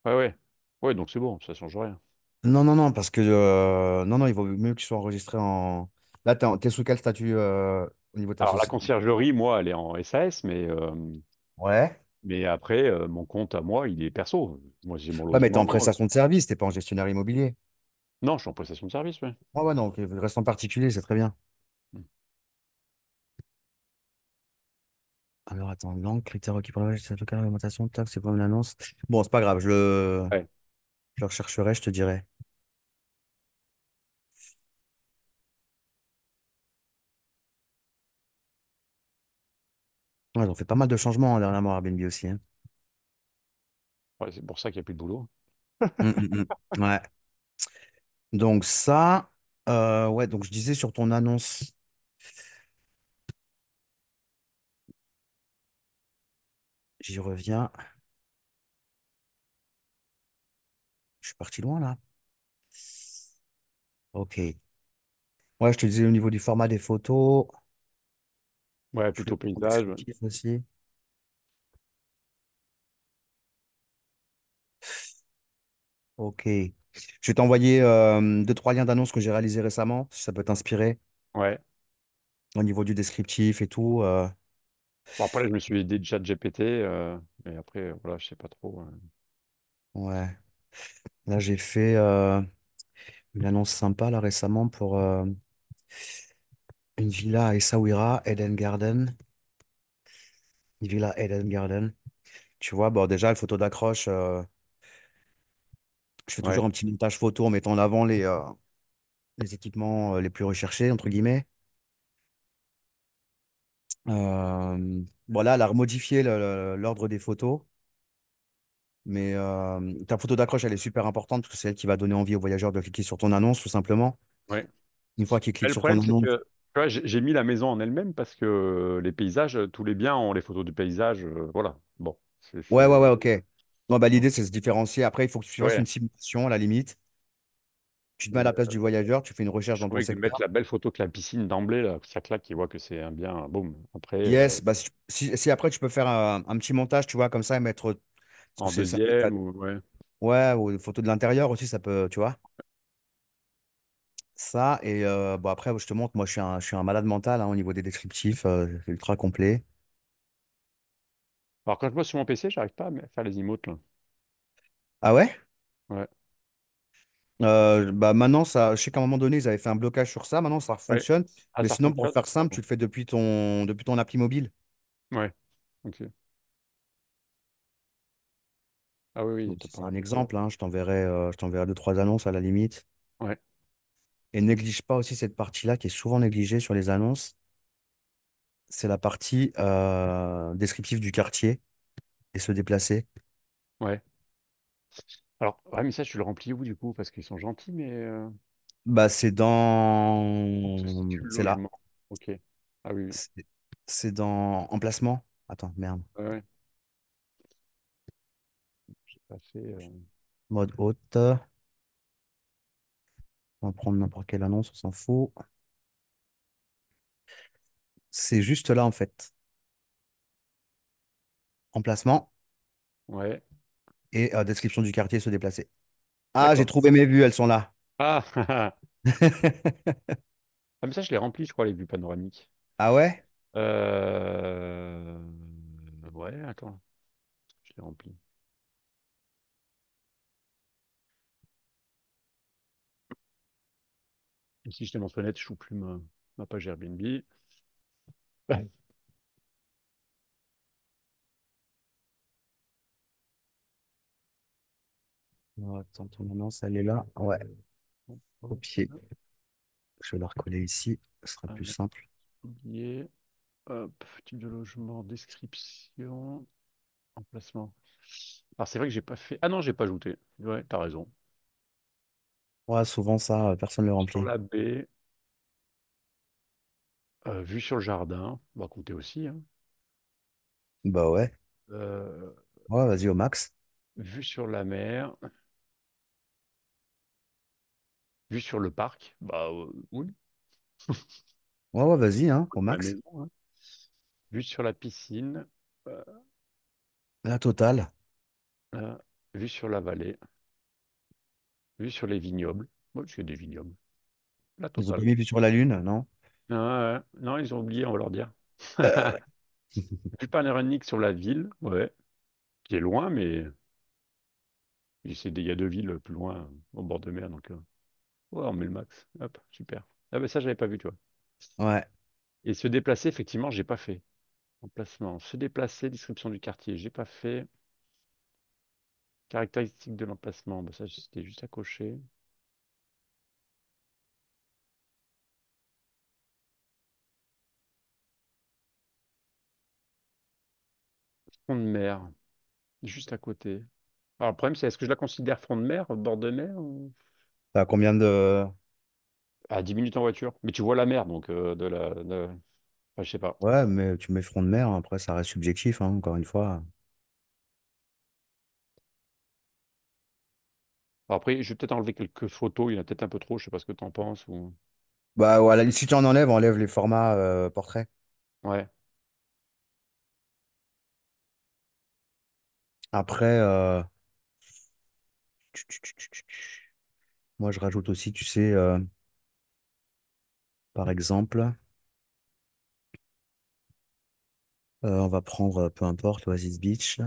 Ouais, ouais. Ouais, donc c'est bon, ça change rien. Non, non, non, parce que euh, non, non, il vaut mieux qu'ils soient enregistrés en. Là, t'es sous quel statut euh, au niveau de ta Alors la conciergerie, moi, elle est en SAS, mais, euh, Ouais. mais après, mon compte à moi, il est perso. Moi, j'ai mon Ouais, mais t'es en prestation de service, t'es pas en gestionnaire immobilier. Non, je suis en prestation de service, ouais. Ouais, ouais, non, il reste en particulier, c'est très bien. Alors attends, langue, critère requis pour la recherche locale, augmentation, tac, c'est comme l'annonce. Bon, c'est pas grave, je le, je le rechercherai, je te dirai. Ouais, ils ont fait pas mal de changements hein, dernièrement à Airbnb aussi. Hein. Ouais, c'est pour ça qu'il n'y a plus de boulot. Hum, hum, hum. Ouais. Donc ça, euh, ouais, donc je disais sur ton annonce. J'y reviens. Je suis parti loin là. Ok. Ouais, je te disais au niveau du format des photos, Ouais, plutôt paysage. Ok. Je vais t'envoyer euh, deux, trois liens d'annonces que j'ai réalisés récemment, ça peut t'inspirer Ouais. au niveau du descriptif et tout. Euh après, je me suis aidé de ChatGPT, euh, mais après, euh, voilà, je sais pas trop. Euh. Ouais. Là, j'ai fait une annonce sympa là récemment pour une villa à Essaouira, Eden Garden. Une villa Eden Garden. Tu vois, bon, déjà, la photo d'accroche, je fais toujours un petit montage photo en mettant en avant les, les équipements les plus recherchés, entre guillemets. Euh, voilà, elle a remodifié l'ordre des photos. Mais euh, ta photo d'accroche, elle est super importante parce que c'est elle qui va donner envie aux voyageurs de cliquer sur ton annonce, tout simplement. Une fois qu'ils cliquent sur ton annonce, j'ai mis la maison en elle-même parce que euh, les paysages, tous les biens ont les photos du paysage. voilà. Bon, ouais, ouais, ouais, ok. Bon, bah, l'idée, c'est de se différencier. Après, il faut que tu fasses une simulation à la limite. Tu te mets à la place du voyageur, tu fais une recherche dans ton secteur. mettre la belle photo de la piscine d'emblée, ça claque, il voit que c'est un bien, boum. Après, yes, euh, bah, si, après tu peux faire un, petit montage, tu vois, comme ça, et mettre. Euh, en deuxième, ouais. Ouais, ou une photo de l'intérieur aussi, ça peut, tu vois. Ça, et euh, bon, après, je te montre, moi, je suis un, malade mental hein, au niveau des descriptifs, ultra complet. Alors, quand je vois sur mon PC, j'arrive pas à faire les emotes, là. Ah ouais? Ouais. Euh, bah maintenant, ça, je sais qu'à un moment donné, ils avaient fait un blocage sur ça. Maintenant, ça fonctionne. Ah, Mais sinon, pour faire simple, tu le fais depuis ton, depuis ton appli mobile. Ouais. Ok. Ah oui, oui. c'est un exemple, hein, je t'enverrai, euh, je t'enverrai deux, trois annonces à la limite. Ouais. Et néglige pas aussi cette partie-là qui est souvent négligée sur les annonces. C'est la partie euh, descriptive du quartier et se déplacer. Ouais. Alors, ouais, mais ça, tu le remplis où du coup Parce qu'ils sont gentils, mais. Euh, bah, c'est dans. C'est là. Ok. Ah oui. C'est dans emplacement. Attends, merde. Ouais, J'ai euh, Mode haute. On va prendre n'importe quelle annonce, on s'en fout. C'est juste là, en fait. Emplacement. Ouais et euh, description du quartier se déplacer. Ah, j'ai trouvé mes vues, elles sont là. Ah, mais ça, je l'ai rempli, je crois, les vues panoramiques. Ah ouais? Euh, ouais, attends, je les remplis. Et si je t'ai fenêtre, je suis plus ma, ma page Airbnb. Attends, ton annonce, elle est là. Ouais, au Je vais la recoller ici. Ce sera plus simple. Hop, type de logement, description, emplacement. Alors ah, c'est vrai que j'ai pas fait. Ah non, j'ai pas ajouté. Ouais, t'as raison. Ouais, souvent ça, euh, personne ne le Sur la baie, euh, vue sur le jardin, on va bah, compter aussi, hein. Bah ouais. Euh, ouais, vas-y au max. vue sur la mer vue sur le parc, bah euh, oui. ouais, ouais, vas-y, hein, au max. Vue hein. sur la piscine. Euh, la totale. vue euh, sur la vallée. Vue sur les vignobles. Moi, je fais des vignobles. Ils ont pas sur la lune, non? non, ils ont oublié, on va leur dire. Vue panoramique sur la ville, ouais, qui est loin, mais il y a deux villes plus loin, au bord de mer, donc. Ouais, on met le max. Hop, super. Ah ben ça, j'avais pas vu, tu vois. Ouais. Et se déplacer, effectivement, j'ai pas fait. Emplacement, se déplacer, description du quartier, j'ai pas fait. Caractéristiques de l'emplacement, bah, ça, c'était juste à cocher. Front de mer, juste à côté. Alors, le problème, c'est est-ce que je la considère front de mer, bord de mer T'as combien de. À 10 minutes en voiture. Mais tu vois la mer, donc euh, de la. je sais pas. Ouais, mais tu mets front de mer, après ça reste subjectif, hein, encore une fois. Après, je vais peut-être enlever quelques photos, il y en a peut-être un peu trop, je sais pas ce que tu en penses. Ou... Bah voilà, si tu en enlèves, enlève les formats portrait. Euh, portraits. Ouais. Après, euh, moi, je rajoute aussi, tu sais, euh, par exemple, euh, on va prendre, euh, peu importe, Oasis Beach.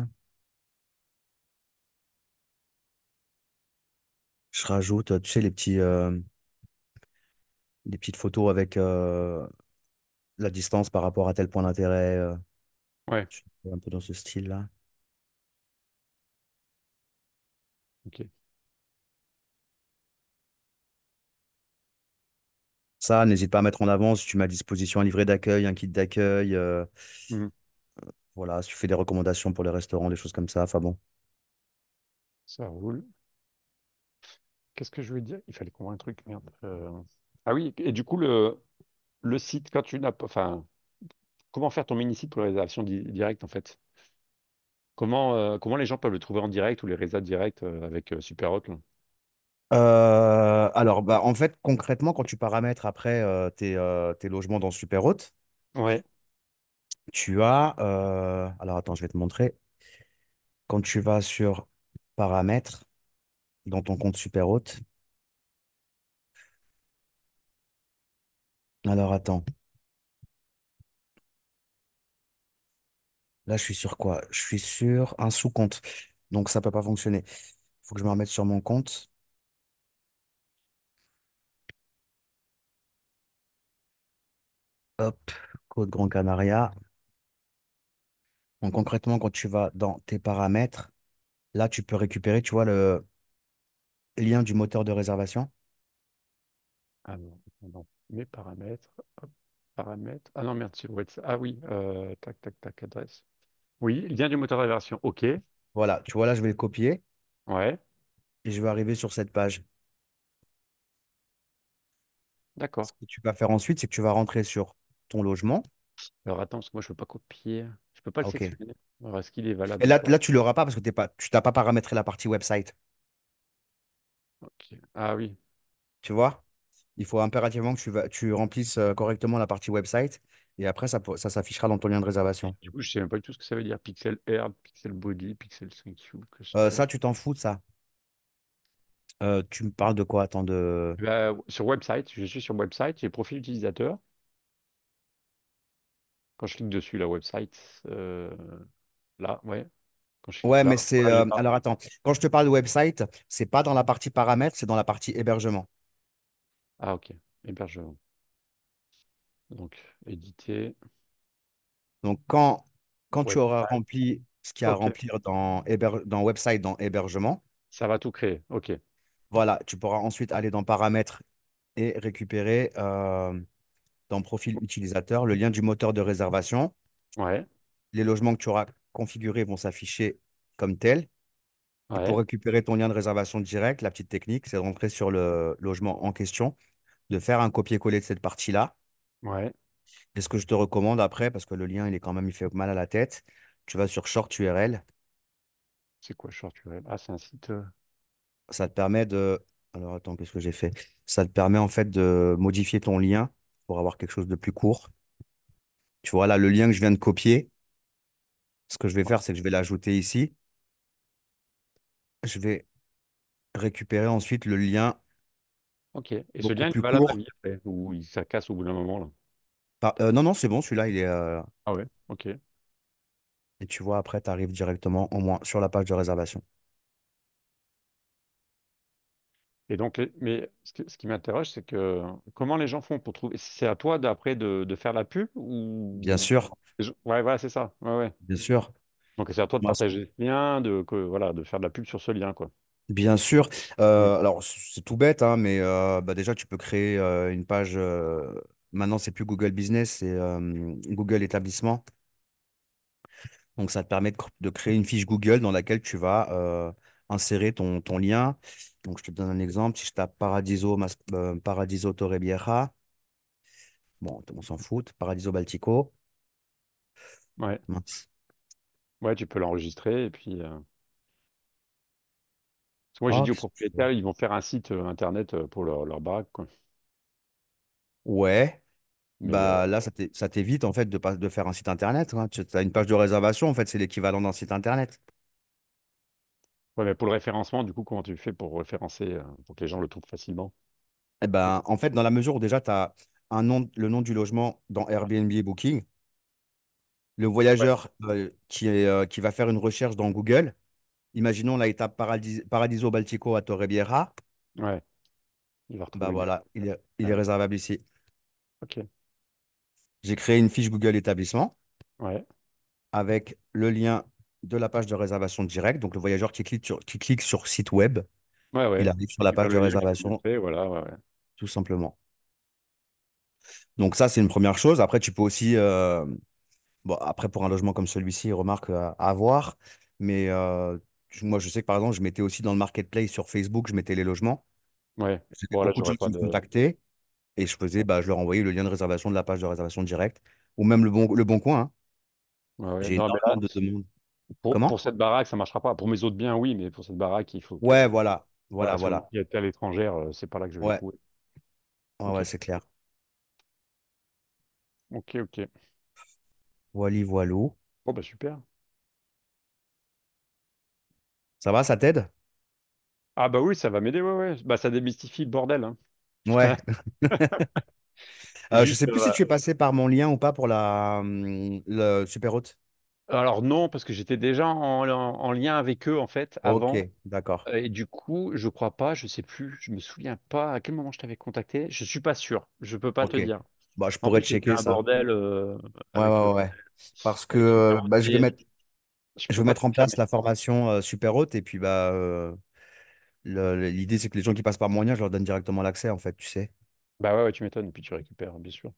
Je rajoute, tu sais, les petits, petites photos avec la distance par rapport à tel point d'intérêt. Ouais, un peu dans ce style-là. ok. N'hésite pas à mettre en avant si tu mets à disposition un livret d'accueil, un kit d'accueil. Euh, mmh. Voilà, si tu fais des recommandations pour les restaurants, des choses comme ça. Enfin bon. Ça roule. Qu'est-ce que je voulais dire? Il fallait qu'on voit un truc, euh. Ah oui, et du coup, le, site, quand tu n'as pas. Enfin, comment faire ton mini-site pour les réservations directes, en fait? Comment, euh, comment les gens peuvent le trouver en direct ou les résa direct avec Superhot? Euh, alors, bah, en fait, concrètement, quand tu paramètres après euh, euh, tes, logements dans Superhôte, Ouais. tu as. alors, attends, je vais te montrer. Quand tu vas sur paramètres dans ton compte Superhôte. alors attends, là, je suis sur quoi? Je suis sur un sous-compte. Donc, ça ne peut pas fonctionner. Il faut que je me remette sur mon compte. Hop, Côte Grand Canaria. Donc concrètement, quand tu vas dans tes paramètres, là, tu peux récupérer, tu vois, le lien du moteur de réservation. Ah non, mes paramètres, paramètres. Ah non, merde, Ah oui, euh, tac, tac, tac, adresse. Oui, lien du moteur de réservation, ok. Voilà, tu vois, là, je vais le copier Ouais, et je vais arriver sur cette page. D'accord. Ce que tu vas faire ensuite, c'est que tu vas rentrer sur ton logement. Alors attends, parce que moi je ne peux pas copier. Je ne peux pas le sélectionner. est-ce qu'il est valable là, tu ne l'auras pas parce que pas, tu n'as pas paramétré la partie website. Ah oui. Tu vois Il faut impérativement que tu, vas, tu remplisses euh, correctement la partie website et après ça, ça s'affichera dans ton lien de réservation. Du coup, je ne sais même pas du tout ce que ça veut dire. Pixel Air, Pixel Body, Pixel 5 q euh, ça, tu t'en fous de ça. Euh, tu me parles de quoi Attends, de... Bah, sur website, je suis sur website, j'ai profil utilisateur. Quand je clique dessus, la website, euh, là, ouais. Ouais, mais c'est. Euh, alors attends, quand je te parle de website, c'est pas dans la partie paramètres, c'est dans la partie hébergement. Ah, ok. Hébergement. Donc, éditer. Donc quand, tu auras rempli ce qu'il y a à remplir dans, dans website, dans hébergement, Ça va tout créer. Ok. voilà, tu pourras ensuite aller dans paramètres et récupérer. Euh, dans Profil utilisateur, le lien du moteur de réservation. Les logements que tu auras configurés vont s'afficher comme tel Pour récupérer ton lien de réservation direct, la petite technique, c'est de rentrer sur le logement en question, de faire un copier-coller de cette partie-là. Ouais. Et ce que je te recommande après, parce que le lien, il est quand même, il fait mal à la tête, tu vas sur Short URL. C'est quoi Short URL Ah, c'est un site. Euh. Ça te permet de. Alors attends, qu'est-ce que j'ai fait Ça te permet en fait de modifier ton lien pour avoir quelque chose de plus court. Tu vois, là, le lien que je viens de copier, ce que je vais faire, c'est que je vais l'ajouter ici. Je vais récupérer ensuite le lien. Ok. Et ce lien, tu va la après, ou il, ça casse au bout d'un moment là. Euh, non, non, c'est bon, celui-là, il est. Euh, ah ouais, ok. Et tu vois, après, tu arrives directement au moins sur la page de réservation. Et donc, mais ce qui, m'interroge, c'est que comment les gens font pour trouver? C'est à toi d'après de, faire la pub ou Bien sûr, Ouais, c'est ça. Ouais, bien sûr. Donc c'est à toi de partager ce lien, de que, voilà, de faire de la pub sur ce lien, quoi. Bien sûr. Mmh. Euh, alors, c'est tout bête, hein, mais euh, bah, déjà, tu peux créer euh, une page. Maintenant, maintenant, n'est plus Google Business, c'est Google Établissement. Donc, ça te permet de, créer une fiche Google dans laquelle tu vas insérer ton, lien. Donc, je te donne un exemple. Si je tape Paradiso, euh, Paradiso bon, on s'en fout, Paradiso Baltico. Ouais. Ouais, tu peux l'enregistrer et puis. Euh, moi, j'ai ah, dit aux propriétaires, ils vont faire un site euh, internet pour leur, leur baraque, Ouais. Bah là, ça t'évite en fait de, de faire un site internet. Hein. Tu as une page de réservation, en fait, c'est l'équivalent d'un site internet pour le référencement, du coup, comment tu fais pour référencer, euh, pour que les gens le trouvent facilement eh ben, En fait, dans la mesure où déjà, tu as un nom, le nom du logement dans Airbnb Booking, le voyageur euh, qui, euh, qui va faire une recherche dans Google, imaginons la étape Paradiso Baltico à Torre Ouais, il bah voilà, il est, réservable ici. ok. J'ai créé une fiche Google établissement Ouais, avec le lien de la page de réservation directe. Donc, le voyageur qui clique sur, qui clique sur site web, il arrive sur la page de réservation. voilà, Tout simplement. Donc, ça, c'est une première chose. Après, tu peux aussi. Euh, bon, après, pour un logement comme celui-ci, remarque euh, à, Mais euh, moi, je sais que par exemple, je mettais aussi dans le marketplace sur Facebook, je mettais les logements. Ouais. J'ai beaucoup de gens qui me contactaient et je faisais, bah, je leur envoyais le lien de réservation de la page de réservation directe ou même le bon, le bon coin. Hein. J'ai énormément de monde pour, pour cette baraque, ça ne marchera pas. Pour mes autres biens, oui, mais pour cette baraque, il faut. Ouais, voilà. Voilà, voilà. Si voilà. à l'étrangère, euh, c'est pas là que je vais le trouver. Ouais, c'est clair. Ok, ok. Voili, voilà. Oh, bah super. Ça va, ça t'aide? Ah, bah oui, ça va m'aider, ouais, ouais. Bah, ça démystifie le bordel. Hein. Ouais. Euh, je ne sais plus si euh, tu es passé par mon lien ou pas pour la, hum, Super haute. Alors non, parce que j'étais déjà en, lien avec eux en fait Ok, d'accord. Et du coup, je crois pas, je sais plus, je me souviens pas à quel moment je t'avais contacté. Je suis pas sûr, je peux pas te dire. Bah, je pourrais checker ça. un bordel euh, Ouais, ouais, ouais. Parce que bah, je vais mettre, je vais mettre en place la formation euh, Super haute. et puis bah euh, l'idée c'est que les gens qui passent par mon je leur donne directement l'accès en fait, tu sais. bah ouais, ouais, tu m'étonnes, et puis tu récupères, bien sûr.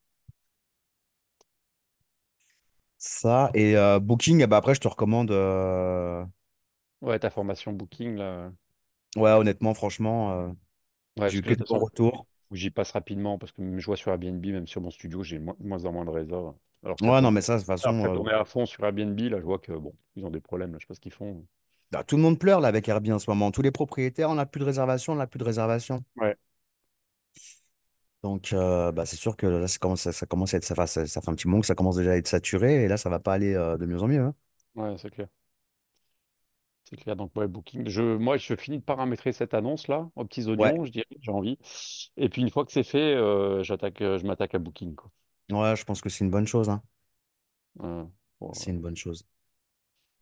Ça, et euh, Booking, eh ben, après, je te recommande. Euh, ouais, ta formation Booking, là. Ouais, honnêtement, franchement, euh, j'ai eu de j'y passe rapidement parce que je vois sur Airbnb, même sur mon studio, j'ai moins en moins de réserves. Alors Ouais, non, mais ça, de toute façon, on à fond sur Airbnb, là, je vois que bon, ils ont des problèmes, là, je sais pas ce qu'ils font. Bah, tout le monde pleure là avec Airbnb en ce moment. Tous les propriétaires, on n'a plus de réservation, on n'a plus de réservation. Ouais. Donc, euh, bah, c'est sûr que là, ça commence, ça commence à être, ça, fait- ça, un petit moment que ça commence déjà à être saturé, et là, ça va pas aller euh, de mieux en mieux. Hein. Ouais, c'est clair. C'est clair. Donc, ouais, Booking. Je, moi, je finis de paramétrer cette annonce-là, aux petits je dirais, j'ai envie. Et puis, une fois que c'est fait, euh, j'attaque, je m'attaque à Booking, quoi. ouais, je pense que c'est une bonne chose, hein. C'est une bonne chose.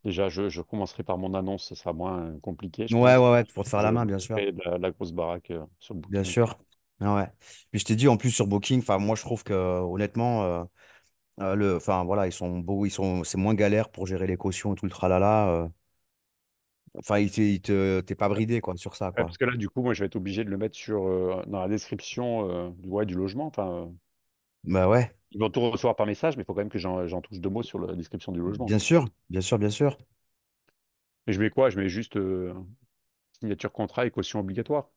déjà, je, commencerai par mon annonce, ce sera moins compliqué, je Ouais, ouais, ouais, pour te faire la main, bien sûr. la, grosse baraque sur Booking. Bien sûr. Ah ouais. je t'ai dit en plus sur Booking, enfin moi je trouve que honnêtement, euh, euh, le, enfin voilà, ils sont beaux, ils sont, c'est moins galère pour gérer les cautions et tout le tralala. Euh. Enfin, te- t'es pas bridé quoi sur ça parce que là, du coup, moi, je vais être obligé de le mettre sur, dans la description du, ouais, du logement. Enfin, Bah ouais, ils vont tout recevoir par message, mais il faut quand même que j'en touche deux mots sur la description du logement. bien sûr, bien sûr, bien sûr. Mais je mets quoi? Je mets juste signature contrat et caution obligatoire.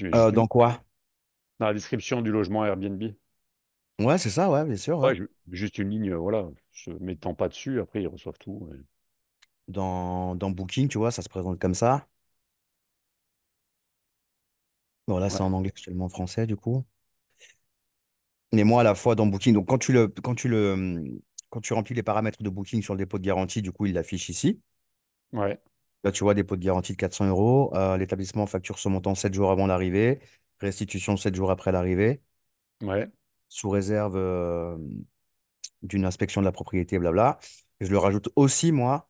dans quoi? dans la description du logement Airbnb. Ouais, c'est ça, ouais, bien sûr. juste une ligne, euh, voilà, se mettant pas dessus, après ils reçoivent tout. Dans, dans Booking, tu vois, ça se présente comme ça. Bon, là, c'est en anglais, actuellement en français, du coup. Mais moi, à la fois dans Booking, donc quand tu le, quand tu le, quand tu remplis les paramètres de Booking sur le dépôt de garantie, du coup, il l'affiche ici. Ouais. Là, tu vois, dépôt de garantie de 400 euros. Euh, l'établissement facture ce montant 7 jours avant l'arrivée. Restitution 7 jours après l'arrivée, Ouais. sous réserve euh, d'une inspection de la propriété, blabla. je le rajoute aussi, moi,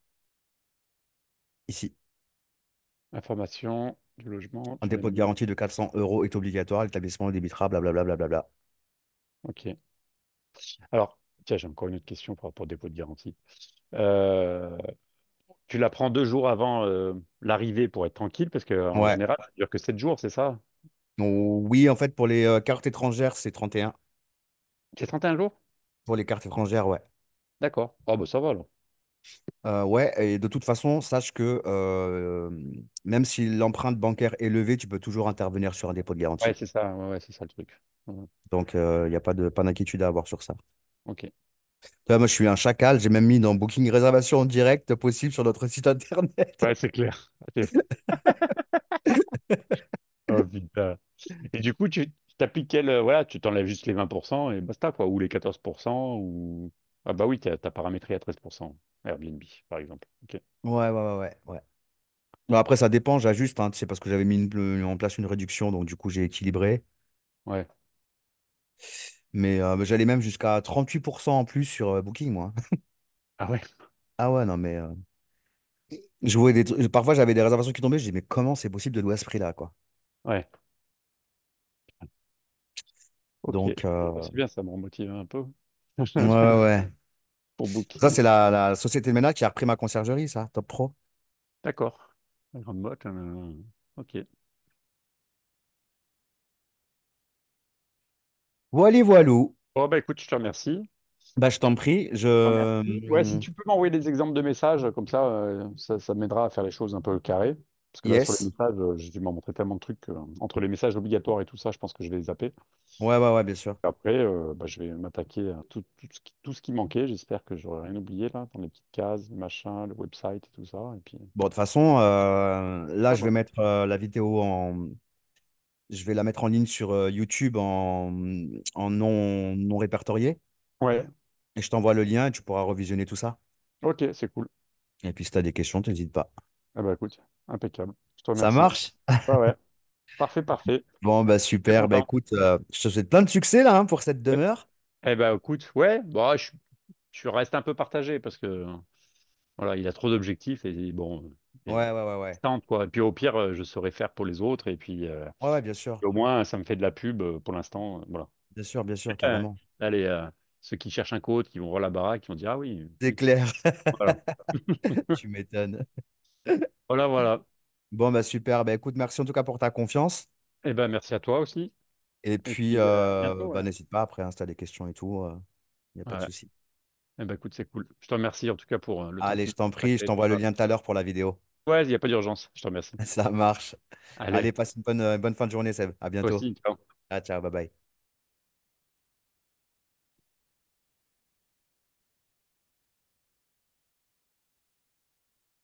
ici. Information du logement, Un dépôt de garantie de 400 euros est obligatoire. L'établissement le débitera, blablabla. Ok. Alors, tiens, j'ai encore une autre question par rapport au dépôt de garantie. Euh, tu la prends deux jours avant euh, l'arrivée pour être tranquille, parce qu'en général, ça dure que 7 jours, c'est ça? oui, en fait, pour les euh, cartes étrangères, c'est 31. C'est 31 jours? Pour les cartes étrangères, ouais. D'accord. Ah bah ça va alors. Euh, ouais, et de toute façon, sache que euh, même si l'empreinte bancaire est levée, tu peux toujours intervenir sur un dépôt de garantie Ouais, c'est ça, ouais, c'est ça le truc. Mmh. Donc, il n'y a pas de, d'inquiétude à avoir sur ça. Ok. moi, je suis un chacal. J'ai même mis dans Booking réservation en direct possible sur notre site internet. Ouais, c'est clair. Oh putain et du coup, tu t'appliques quel. Euh, voilà, tu t'enlèves juste les 20% et basta, quoi. Ou les 14%, ou. Ah bah oui, tu as paramétré à 13%, Airbnb, par exemple. Ouais, ouais, ouais, ouais. après, ça dépend, j'ajuste, hein, c'est parce que j'avais mis en place une réduction, donc du coup, j'ai équilibré. Ouais. Mais euh, j'allais même jusqu'à 38% en plus sur euh, Booking, moi. Ah ouais. Ah ouais, non, mais Parfois, j'avais des réservations qui tombaient, je dis, mais comment c'est possible de louer à ce prix-là, quoi? Ouais. Donc, euh, bah, c'est bien, ça me remotive un peu ouais, ouais. Ça, c'est la, société de ménage qui a repris ma conciergerie, ça, Top Pro. D'accord. La grande boîte. Hein, euh, ok. Voilà, voilou. Oh, bah écoute, je te remercie. Bah, je t'en prie, Je Ouais, si euh, tu peux m'envoyer des exemples de messages, comme ça, ça, ça m'aidera à faire les choses un peu carrées. Parce que là, sur les messages, euh, j'ai dû m'en montrer tellement de trucs. Euh, entre les messages obligatoires et tout ça, je pense que je vais les zapper. Ouais, ouais, ouais, bien sûr. après, euh, bah, je vais m'attaquer à tout, ce qui, manquait. J'espère que j'aurai rien oublié là, dans les petites cases, machin, le website et tout ça. Et puis... Bon, de toute façon, là, ah je vais mettre la vidéo en. Je vais la mettre en ligne sur YouTube en, non, répertorié. Ouais. Et je t'envoie le lien et tu pourras revisionner tout ça. Ok, c'est cool. Et puis si tu as des questions, n'hésites pas. Ah bah écoute, Impeccable. Je te Ça marche? Parfait, parfait. Bon, bah super. Bah, écoute, euh, je te souhaite plein de succès là hein, pour cette eh, demeure. eh ben, écoute, ouais, bah, je, reste un peu partagé parce que voilà, il a trop d'objectifs et bon, Ouais, ouais, ouais, ouais. tente quoi. Et puis au pire, euh, je saurais faire pour les autres et puis euh, Ouais, bien sûr. au moins, ça me fait de la pub pour l'instant. Bien sûr, bien sûr, allez carrément. ceux qui cherchent un coach, qui vont voir la baraque, qui vont dire Ah oui, C'est clair. Tu m'étonnes. Voilà, voilà. Bon, bah super. Bah, écoute, merci en tout cas pour ta confiance. et eh ben, merci à toi aussi. Et puis, euh, euh, bah, n'hésite pas après, hein, si des questions et tout, il euh, n'y a pas de souci. Eh ben, écoute, c'est cool. Je te remercie en tout cas pour le Allez, je t'en prie, je t'envoie le lien tout à l'heure pour la vidéo. Ouais, il n'y a pas d'urgence. Je te remercie. Ça marche. Allez, passe une bonne, bonne fin de journée, Seb. À bientôt. aussi. Ciao. Ah, ciao, bye bye.